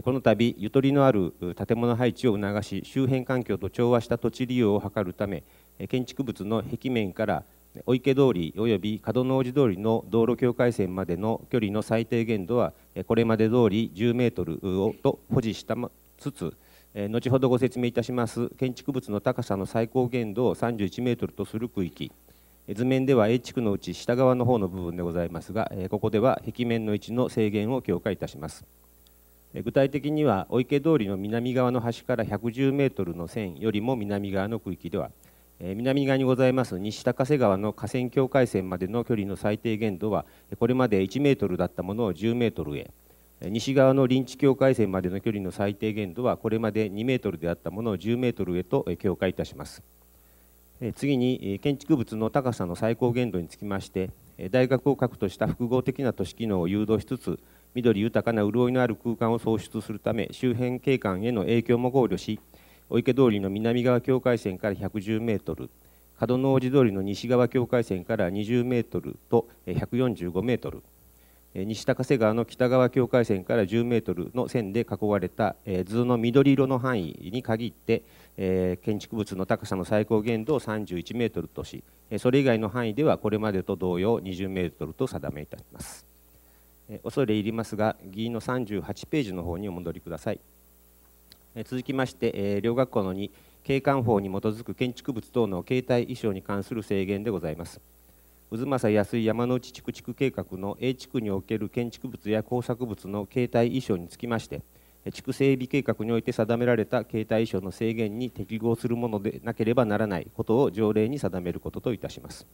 この度ゆとりのある建物配置を促し周辺環境と調和した土地利用を図るため建築物の壁面からお池通り及び門の王子通りの道路境界線までの距離の最低限度はこれまで通り10メートルをと保持したつつ後ほどご説明いたします建築物の高さの最高限度を31メートルとする区域図面では A 地区のうち下側の方の部分でございますがここでは壁面の位置の制限を強化いたします具体的にはお池通りの南側の端から110メートルの線よりも南側の区域では南側にございます西高瀬川の河川境界線までの距離の最低限度はこれまで1メートルだったものを10メートルへ西側の臨地境界線までの距離の最低限度はこれまで2メートルであったものを10メートルへと強化いたします。次に建築物の高さの最高限度につきまして大学を核とした複合的な都市機能を誘導しつつ緑豊かな潤いのある空間を創出するため周辺景観への影響も考慮しお池通りの南側境界線から110メートル門の王子通りの西側境界線から20メートルと145メートル西高瀬川の北側境界線から10メートルの線で囲われた図の緑色の範囲に限って建築物の高さの最高限度を31メートルとしそれ以外の範囲ではこれまでと同様20メートルと定めいたします恐れ入りますが議員の38ページの方にお戻りください続きまして両学校の2景観法に基づく建築物等の形態衣装に関する制限でございます渦政安井山内地区地区計画の A 地区における建築物や工作物の形態衣装につきまして地区整備計画において定められた形態衣装の制限に適合するものでなければならないことを条例に定めることといたします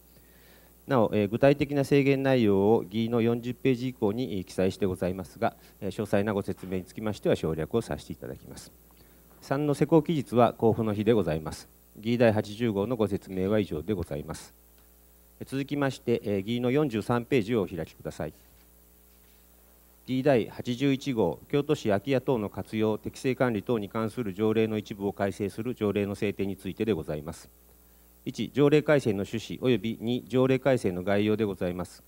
なお具体的な制限内容を議員の40ページ以降に記載してございますが詳細なご説明につきましては省略をさせていただきます3の施行期日は交付の日でございます議第80号のご説明は以上でございます続きまして、議員の43ページをお開きください。議第81号、京都市空き家等の活用、適正管理等に関する条例の一部を改正する条例の制定についてでございます。1、条例改正の趣旨及び2、条例改正の概要でございます。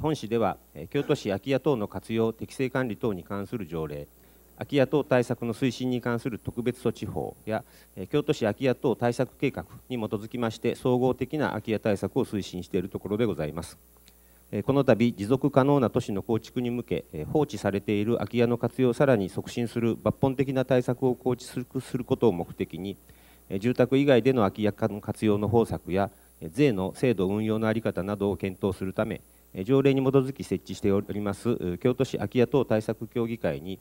本市では、京都市空き家等の活用、適正管理等に関する条例、空き家等対策の推進に関する特別措置法や京都市空き家等対策計画に基づきまして総合的な空き家対策を推進しているところでございますこの度持続可能な都市の構築に向け放置されている空き家の活用をさらに促進する抜本的な対策を構築することを目的に住宅以外での空き家の活用の方策や税の制度運用の在り方などを検討するため条例に基づき設置しております京都市空き家等対策協議会に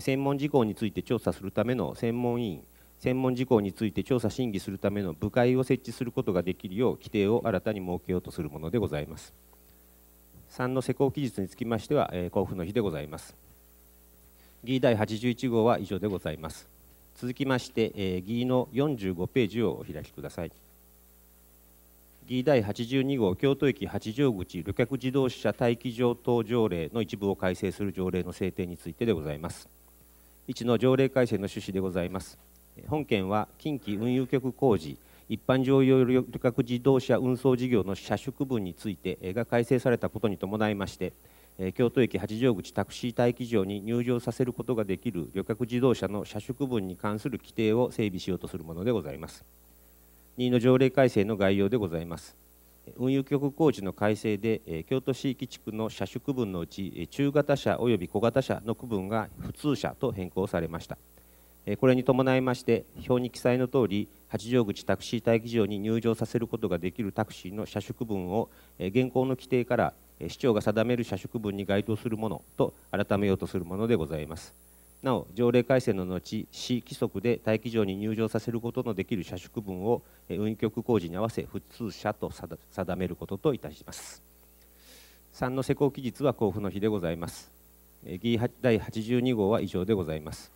専門事項について調査するための専門委員専門事項について調査審議するための部会を設置することができるよう規定を新たに設けようとするものでございます3の施行期日につきましては、えー、交付の日でございます議第81号は以上でございます続きまして、えー、議の45ページをお開きください議第82号京都駅八丈口旅客自動車待機場等条例の一部を改正する条例の制定についてでございます1の条例改正の趣旨でございます本件は近畿運輸局工事一般乗用旅客自動車運送事業の社宿分についてが改正されたことに伴いまして京都駅八丈口タクシー待機場に入場させることができる旅客自動車の車宿分に関する規定を整備しようとするものでございます。2の条例改正の概要でございます。運輸局工事の改正で京都市域地区の車種区分のうち中型車及び小型車の区分が普通車と変更されましたこれに伴いまして表に記載のとおり八丈口タクシー待機場に入場させることができるタクシーの車種区分を現行の規定から市長が定める車種区分に該当するものと改めようとするものでございますなお条例改正の後市規則で待機場に入場させることのできる社宿分を運局工事に合わせ普通車と定めることといたします3の施工期日は交付の日でございます議第82号は以上でございます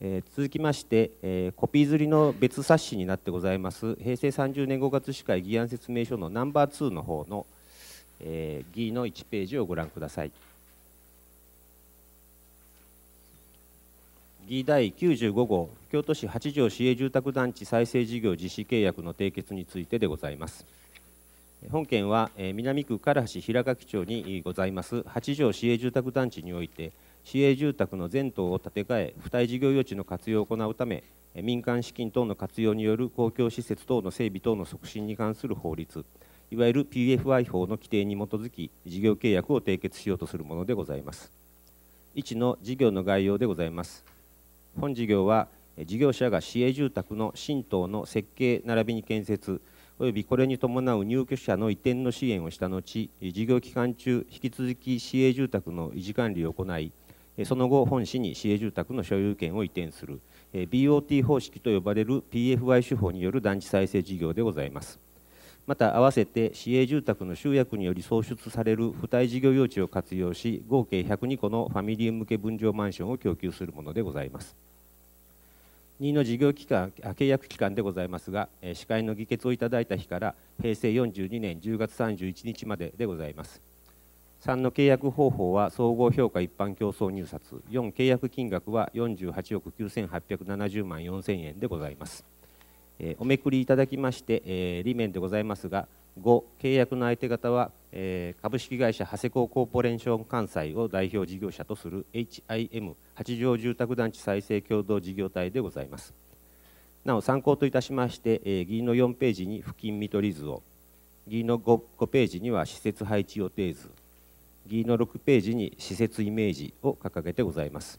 え続きまして、えコピー刷りの別冊子になってございます平成30年5月市会議案説明書のナンバー2の方の、えー、議の1ページをご覧ください。議第95号京都市八条市営住宅団地再生事業実施契約の締結についてでございます本件は南区唐橋平垣町にございます八条市営住宅団地において市営住宅の全棟を建て替え付帯事業用地の活用を行うため民間資金等の活用による公共施設等の整備等の促進に関する法律いわゆる PFI 法の規定に基づき事業契約を締結しようとするものでございます1の事業の概要でございます本事業は事業者が市営住宅の新棟の設計並びに建設およびこれに伴う入居者の移転の支援をした後事業期間中引き続き市営住宅の維持管理を行いその後本市に市営住宅の所有権を移転する BOT 方式と呼ばれる PFY 手法による団地再生事業でございます。また併せて市営住宅の集約により創出される付帯事業用地を活用し合計102戸のファミリー向け分譲マンションを供給するものでございます2の事業期間契約期間でございますが司会の議決をいただいた日から平成42年10月31日まででございます3の契約方法は総合評価一般競争入札4契約金額は48億9870万4000円でございますえおめくりいただきまして、えー、面でございますが5契約の相手方は、え株式会社長谷港コーポレーション関西を代表事業者とする HIM 八条住宅団地再生共同事業体でございますなお参考といたしまして、え議員の4ページに付近見取り図を議員の 5, 5ページには施設配置予定図議員の6ページに施設イメージを掲げてございます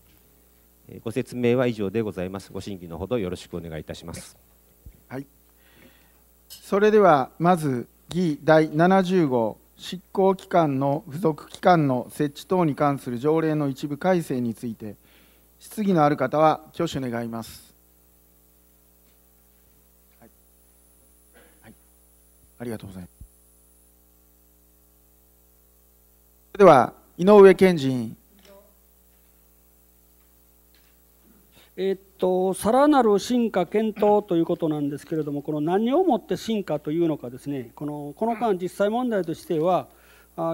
ご説明は以上でございますご審議のほどよろしくお願いいたしますはい、それではまず議第70号執行機関の付属機関の設置等に関する条例の一部改正について質疑のある方は挙手願います、はいはい、ありがとうございますそれでは井上健人委員えー、とさらなる進化検討ということなんですけれどもこの何をもって進化というのかですねこのこの間実際問題としては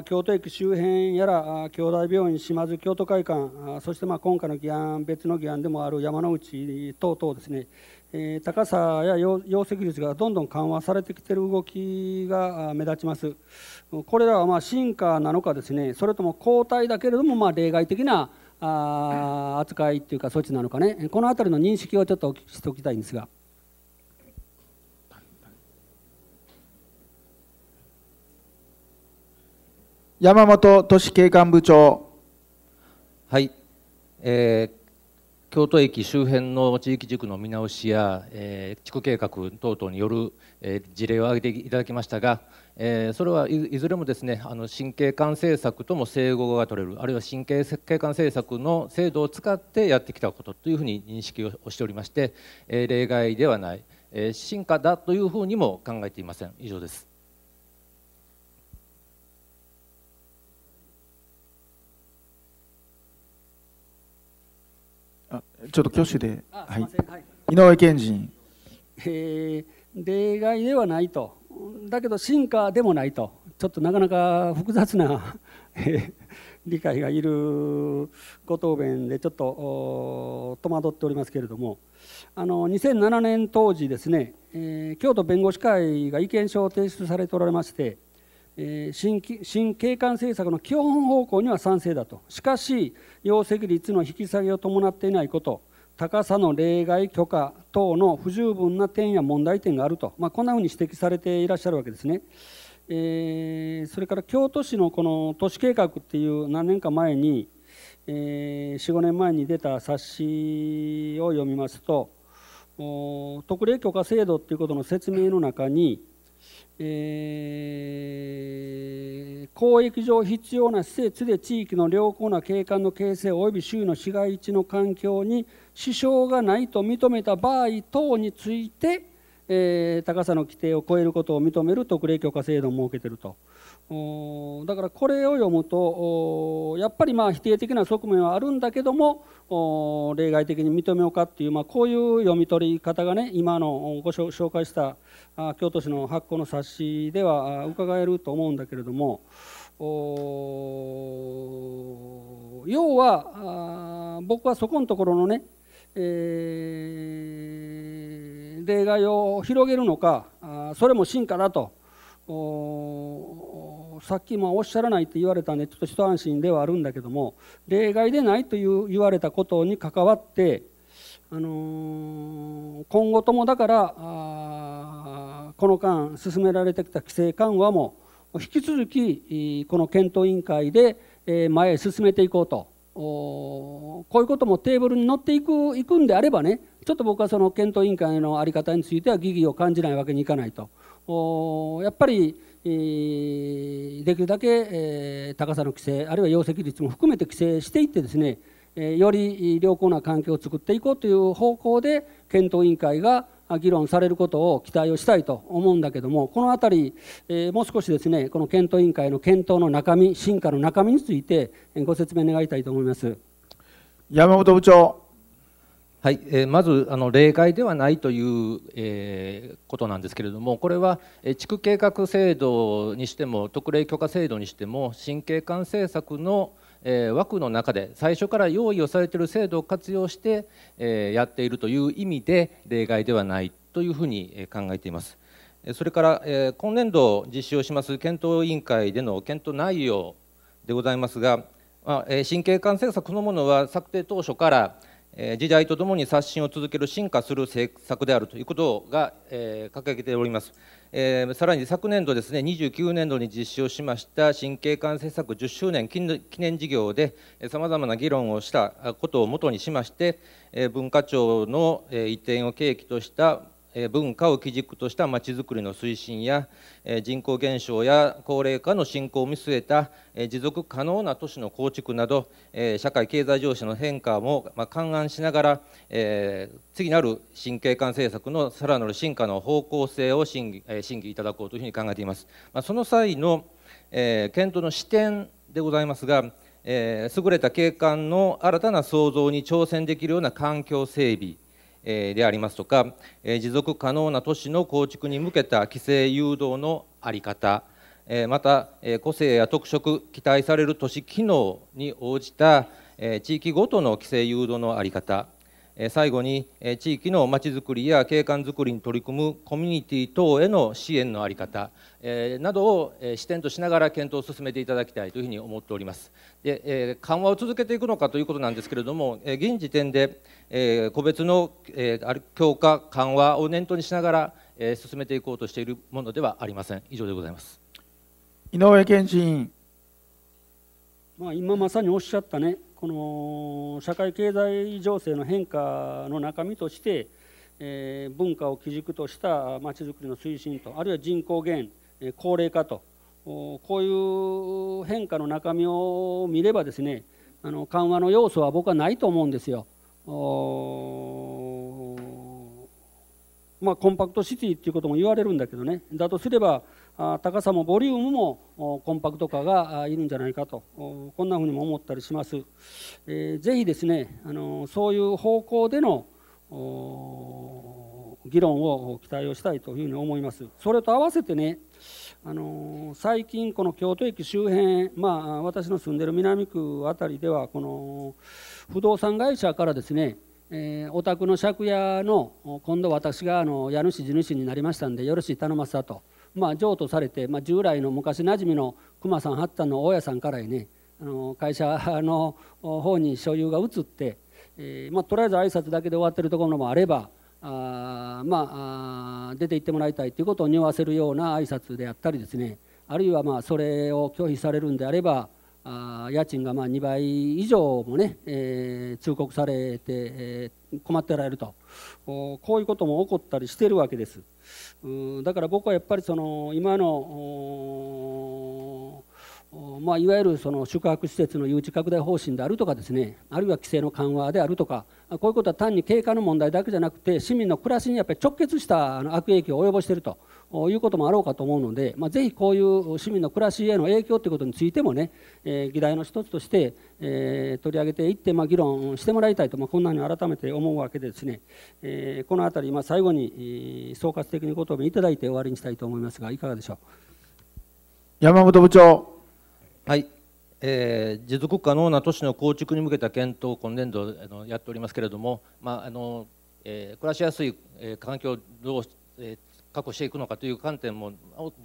京都駅周辺やら京大病院島津京都会館そしてまあ今回の議案別の議案でもある山之内等々ですね、え高さや容積率がどんどん緩和されてきている動きが目立ちますこれらはまあ進化なのかですねそれとも後退だけれどもま例外的なあ扱いっていうか措置なのかねこの辺りの認識をちょっとお聞きしておきたいんですが。山本都市景観部長。はい、えー、京都駅周辺の地域塾の見直しや、えー、地区計画等々による、えー、事例を挙げていただきましたが、えー、それはいずれもですねあの神経管政策とも整合が取れるあるいは神経管政策の制度を使ってやってきたことというふうに認識をしておりまして、えー、例外ではない、えー、進化だというふうにも考えていません以上です。あちょっと挙手で、はい、はい、井上健人、えー、例外ではないとだけど進化でもないとちょっとなかなか複雑な *laughs* 理解がいるご答弁でちょっと戸惑っておりますけれどもあの2007年当時ですね、えー、京都弁護士会が意見書を提出されておられまして、えー、新新景観政策の基本方向には賛成だとしかし容積率の引き下げを伴っていないこと高さの例外許可等の不十分な点や問題点があると、まあ、こんなふうに指摘されていらっしゃるわけですね。えー、それから京都市のこの都市計画っていう何年か前に、えー、45年前に出た冊子を読みますと特例許可制度っていうことの説明の中に、え公益上必要な施設で地域の良好な景観の形成及び州の市街地の環境に支障がないと認めた場合等について、えー、高さの規定を超えることを認める特例許可制度を設けているとだからこれを読むとやっぱりまあ否定的な側面はあるんだけども例外的に認めようかっていう、まあ、こういう読み取り方がね今のご紹介した京都市の発行の冊子では伺えると思うんだけれども要は僕はそこのところのね、えー、例外を広げるのかそれも進化だとさっきもおっしゃらないって言われたんでちょっと一安心ではあるんだけども例外でないという言われたことに関わって、あのー、今後ともだからこの間進められてきた規制緩和も引き続きこの検討委員会で前へ進めていこうとこういうこともテーブルに乗っていくいくんであればねちょっと僕はその検討委員会の在り方については疑義を感じないわけにいかないとやっぱりできるだけ高さの規制あるいは容積率も含めて規制していってですねより良好な環境を作っていこうという方向で検討委員会が議論されることを期待をしたいと思うんだけどもこの辺り、えー、もう少しですねこの検討委員会の検討の中身進化の中身についてご説明願いたいと思います山本部長はい、えー、まずあの例外ではないという、えー、ことなんですけれどもこれは、えー、地区計画制度にしても特例許可制度にしても神経管政策のえー、枠の中で最初から用意をされている制度を活用して、えー、やっているという意味で例外ではないというふうに考えています。それから、えー、今年度実施をします検討委員会での検討内容でございますが、まあ、神経管政策そのものは策定当初からえ時代とともに刷新を続ける進化する政策であるということが、え掲げております、えー、さらに昨年度ですね29年度に実施をしました新景観政策10周年記念事業でさまざまな議論をしたことをもとにしまして、え文化庁の移転を契機とした文化を基軸としたまちづくりの推進や人口減少や高齢化の進行を見据えた持続可能な都市の構築など社会経済情勢の変化も勘案しながら次なる新景観政策のさらなる進化の方向性を審議審議いただこうというふうに考えています。その際の検討の視点でございますが優れた景観の新たな創造に挑戦できるような環境整備でありますとか持続可能な都市の構築に向けた規制誘導の在り方また個性や特色期待される都市機能に応じた地域ごとの規制誘導の在り方最後に地域のまちづくりや景観づくりに取り組むコミュニティ等への支援の在り方などを視点としながら検討を進めていただきたいというふうに思っておりますで緩和を続けていくのかということなんですけれども現時点で個別の強化緩和を念頭にしながら進めていこうとしているものではありません以上でございます井上健人まあ、今まさにおっしゃったねこの社会経済情勢の変化の中身として、えー、文化を基軸としたまちづくりの推進とあるいは人口減、えー、高齢化とこういう変化の中身を見ればですねあの緩和の要素は僕はないと思うんですよ。まあ、コンパクトシティっていうことも言われるんだけどねだとすれば高さもボリュームもコンパクト化がいるんじゃないかとこんなふうにも思ったりします。えぜひですねあのそういう方向での議論を期待をしたいというふうに思います。それと合わせてねあの最近この京都駅周辺まあ私の住んでる南区辺りではこの不動産会社からですねえー、お宅の借家の今度私があの家主地主になりましたんでよろしい頼ますたとまあ、譲渡されて、まあ、従来の昔なじみの熊さん八さの大家さんからねあの会社の方に所有が移って、えーまあ、とりあえず挨拶だけで終わってるところもあればあまあ出て行ってもらいたいということを匂わせるような挨拶であったりですねあるいはまあそれを拒否されるんであればあ家賃がまあ2倍以上もね、えー、通告されて、えー、困ってられるとこういうことも起こったりしてるわけですうんだから僕はやっぱりその今のまあ、いわゆるその宿泊施設の誘致拡大方針であるとかですねあるいは規制の緩和であるとかこういうことは単に経過の問題だけじゃなくて市民の暮らしにやっぱり直結した悪影響を及ぼしているということもあろうかと思うので、まあ、ぜひこういう市民の暮らしへの影響ということについてもね、えー、議題の一つとして、えー、取り上げていって、まあ、議論してもらいたいと、まあ、こんなに改めて思うわけですね、えー、この辺り、まあ、最後に、総括的にご答弁いただいて終わりにしたいと思いますがいかがでしょう山本部長。はいえー、持続可能な都市の構築に向けた検討を今年度あのやっておりますけれども、まああのえー、暮らしやすい、えー、環境をどう、えー、確保していくのかという観点も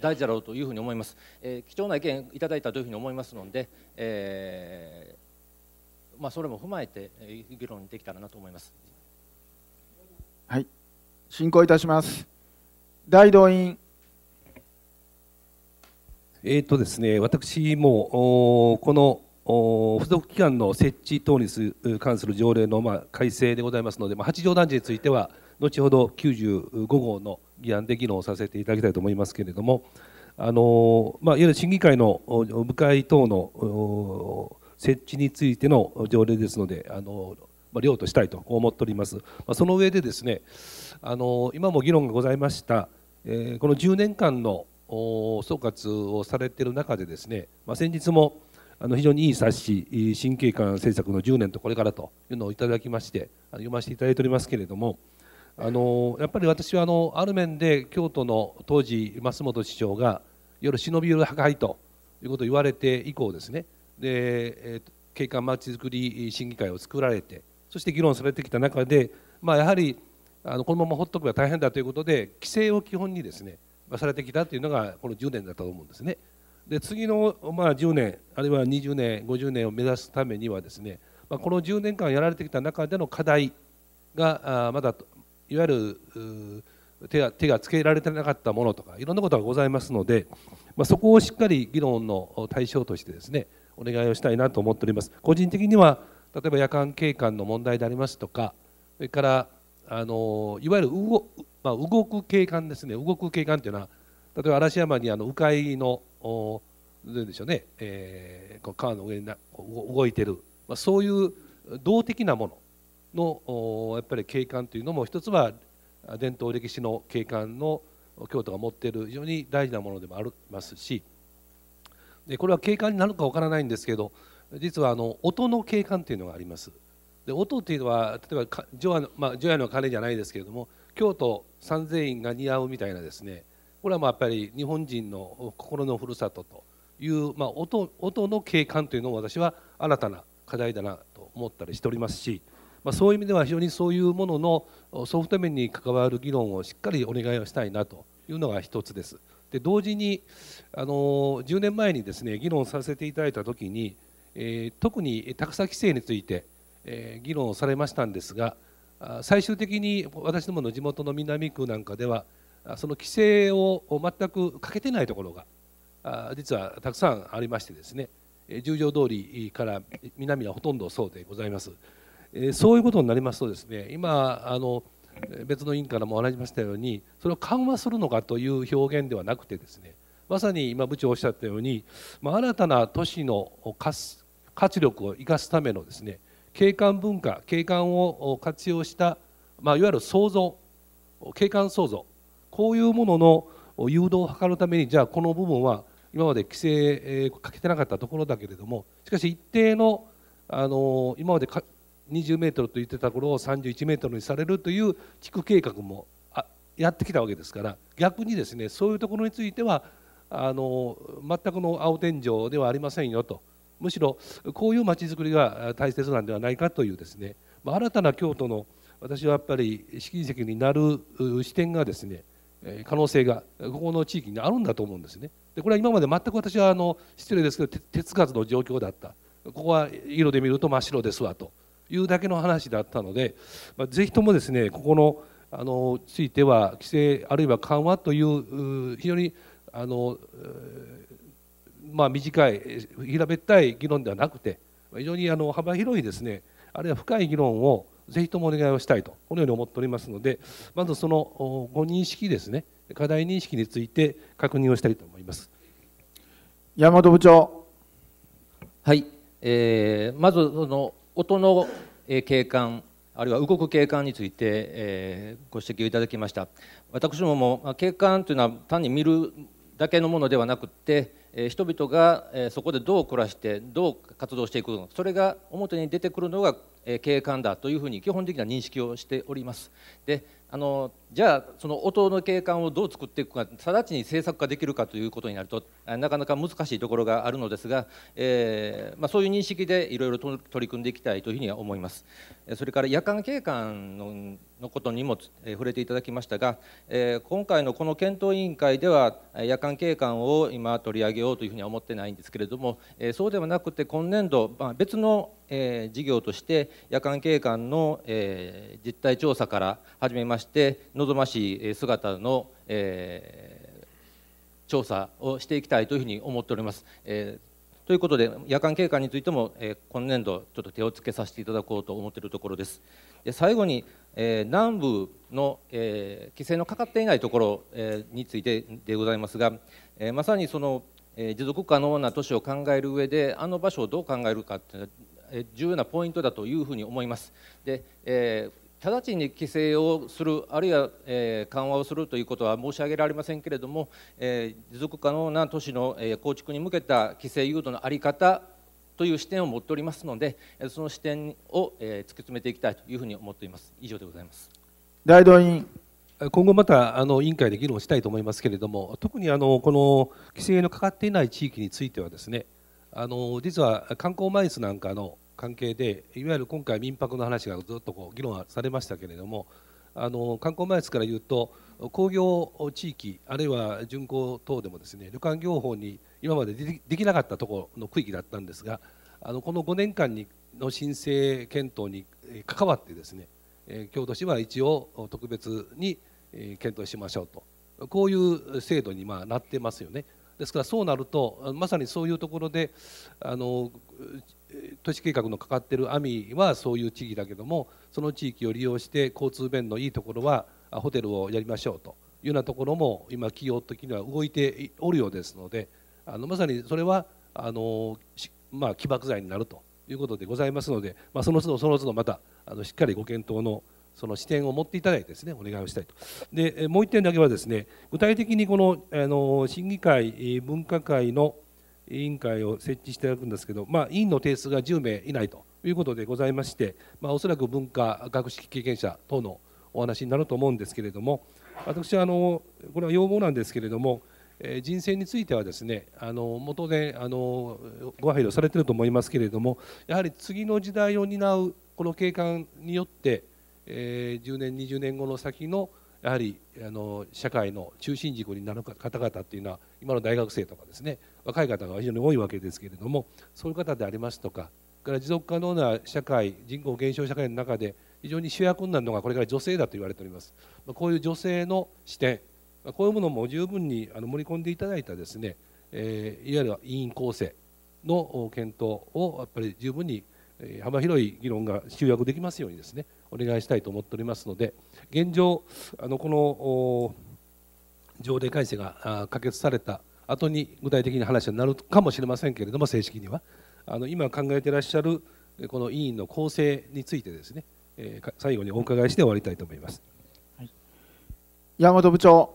大事だろうというふうに思います、えー、貴重な意見いただいたというふうに思いますので、えーまあ、それも踏まえて議論できたらなと思います。はい進行いたします大動員えーとですね、私もこの付属機関の設置等に関する条例のまあ改正でございますので、まあ、八条団地については後ほど95号の議案で議論をさせていただきたいと思いますけれどもあの、まあ、いわゆる審議会の部会等の設置についての条例ですのであの、まあ、量としたいと思っております、まあ、その上でですねあの今も議論がございました、えー、この10年間の総括をされている中でですね、まあ、先日もあの非常にいい冊子神経観政策の10年とこれからというのをいただきまして読ませていただいておりますけれどもあのやっぱり私はあのある面で京都の当時増本市長が夜忍び寄る破壊ということを言われて以降ですねで、えー、景観まちづくり審議会を作られてそして議論されてきた中で、まあ、やはりあのこのまま放っておけば大変だということで規制を基本にですねされてきたというのがこの10年だったと思うんですね。で次の、まあ、10年あるいは20年50年を目指すためにはですね、まあ、この10年間やられてきた中での課題がまだいわゆる手が手がつけられてなかったものとかいろんなことがございますので、まあ、そこをしっかり議論の対象としてですねお願いをしたいなと思っております。個人的には例えば夜間警官の問題でありますとかそれからあのいわゆるまあ、動く景観ですね動く景観というのは例えば嵐山にあの鵜飼のどうでしょうね、えー、こう川の上にな動いてる、まあ、そういう動的なもののやっぱり景観というのも一つは伝統歴史の景観の京都が持っている非常に大事なものでもありますしでこれは景観になるかわからないんですけど実はあの音の景観というのがあります。で音というのは例えば除夜の,、まあ、の鐘じゃないですけれども京都三千院が似合うみたいなですねこれはまあやっぱり日本人の心のふるさとという、まあ音、音の景観というのを私は新たな課題だなと思ったりしておりますし、まあ、そういう意味では非常にそういうもののソフト面に関わる議論をしっかりお願いをしたいなというのが一つです。で同時にあの10年前にですね議論させていただいた時に、えー、特に高さ規制について、えー、議論をされましたんですが最終的に私どもの地元の南区なんかではその規制を全くかけてないところが実はたくさんありましてですね十条通りから南はほとんどそうでございます。そういうことになりますとですね今あの別の委員からもお話しましたようにそれを緩和するのかという表現ではなくてですねまさに今部長おっしゃったように、ま新たな都市の活力を生かすためのですね景観文化景観を活用した、まあ、いわゆる創造景観創造こういうものの誘導を図るためにじゃあこの部分は今まで規制かけてなかったところだけれどもしかし一定のあの今までか20メートルと言ってたところを31メートルにされるという地区計画もやってきたわけですから逆にですねそういうところについてはあの全くの青天井ではありませんよとむしろこういうまちづくりが大切なんではないかというですね新たな京都の私はやっぱり試金石になる視点がですね可能性がここの地域にあるんだと思うんですね。でこれは今まで全く私はあの失礼ですけど手つかずの状況だったここは色で見ると真っ白ですわというだけの話だったので、まあ、ぜひともですねここのあのついては規制あるいは緩和という非常にあのまあ、短い平べったい議論ではなくて非常にあの幅広いですねあるいは深い議論をぜひともお願いをしたいとこのように思っておりますのでまずそのご認識ですね課題認識について確認をしたいと思います山本部長はい、えー、まずその音の景観あるいは動く景観について、えー、ご指摘をいただきました私ももう景観というのは単に見るだけのものではなくて人々がそこでどう暮らしてどう活動していくのかそれが表に出てくるのが景観だというふうに基本的な認識をしております。であのじゃあその音の景観をどう作っていくか直ちに制作化できるかということになるとなかなか難しいところがあるのですが、えーまあ、そういう認識でいろいろ取り組んでいきたいというふうには思いますそれから夜間景観ののことにも、えー、触れていただきましたが、えー、今回のこの検討委員会では夜間景観を今取り上げようというふうには思ってないんですけれども、えー、そうではなくて今年度、まあ、別のえー、事業として夜間警官の、えー、実態調査から始めまして望ましい姿の、えー、調査をしていきたいというふうに思っております。えー、ということで夜間警官についても、えー、今年度ちょっと手をつけさせていただこうと思っているところです。で最後に、えー、南部の、えー、規制のかかっていないところ、えー、についてでございますが、えー、まさにその持続可能な都市を考える上であの場所をどう考えるかのは重要なポイントだというふうに思います。で、えー、直ちに規制をするあるいは、えー、緩和をするということは申し上げられませんけれども、えー、持続可能な都市の、えー、構築に向けた規制誘導の在り方という視点を持っておりますのでその視点を、えー、突き詰めていきたいというふうに思っています以上でございます大動員今後またあの委員会で議論したいと思いますけれども特にあのこの規制のかかっていない地域についてはですねあの実は観光マイスなんかの関係でいわゆる今回民泊の話がずっとこう議論はされましたけれどもあの観光マイスからいうと工業地域あるいは巡航等でもですね旅館業法に今までできなかったところの区域だったんですがあのこの5年間にの申請検討に関わってですね京都市は一応特別に検討しましょうとこういう制度にまなってますよね。ですからそうなるとまさにそういうところであの都市計画のかかってる網はそういう地域だけどもその地域を利用して交通便のいいところはホテルをやりましょうというようなところも今企業的には動いておるようですのであのまさにそれはあの、まあ、起爆剤になるということでございますので、まあ、その都度その都度またあのしっかりご検討のその視点を持っていただいてですねお願いをしたいとでもう1点だけはですね具体的にこのあの審議会分科会の委員会を設置していただくんですけど、まあ、委員の定数が10名以内ということでございまして、まあ、おそらく文化学識経験者等のお話になると思うんですけれども私はあのこれは要望なんですけれども、え人選についてはですねあの当然あのご配慮されていると思いますけれどもやはり次の時代を担うこの景観によってえー、10年20年後の先のやはりあの社会の中心軸になる方々っていうのは今の大学生とかですね若い方が非常に多いわけですけれどもそういう方でありますとかから持続可能な社会人口減少社会の中で非常に主役になるのがこれから女性だと言われておりますこういう女性の視点こういうものも十分に盛り込んでいただいたですね、えー、いわゆる委員構成の検討をやっぱり十分に幅広い議論が集約できますようにですねお願いしたいと思っておりますので現状あのこの条例改正が可決された後に具体的な話になるかもしれませんけれども正式にはあの今考えていらっしゃるこの委員の構成についてですね、え最後にお伺いして終わりたいと思います、はい、山本部長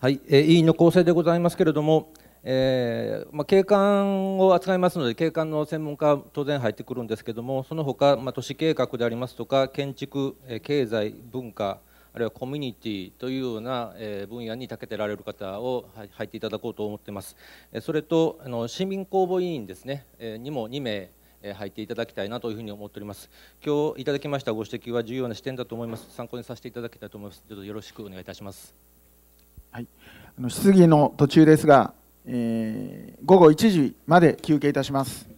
はい、え委員の構成でございますけれどもえーまあ、景観を扱いますので景観の専門家当然入ってくるんですけどもその他、まあ、都市計画でありますとか建築、えー、経済文化あるいはコミュニティというような、えー、分野に長けてられる方を入っていただこうと思っています、えー、それとあの市民公募委員ですね、えー、にも2名入っていただきたいなというふうに思っております今日いただきましたご指摘は重要な視点だと思います参考にさせていただきたいと思いますどうぞよろしくお願いいたしますはいあの質疑の途中ですがえー、午後1時まで休憩いたします。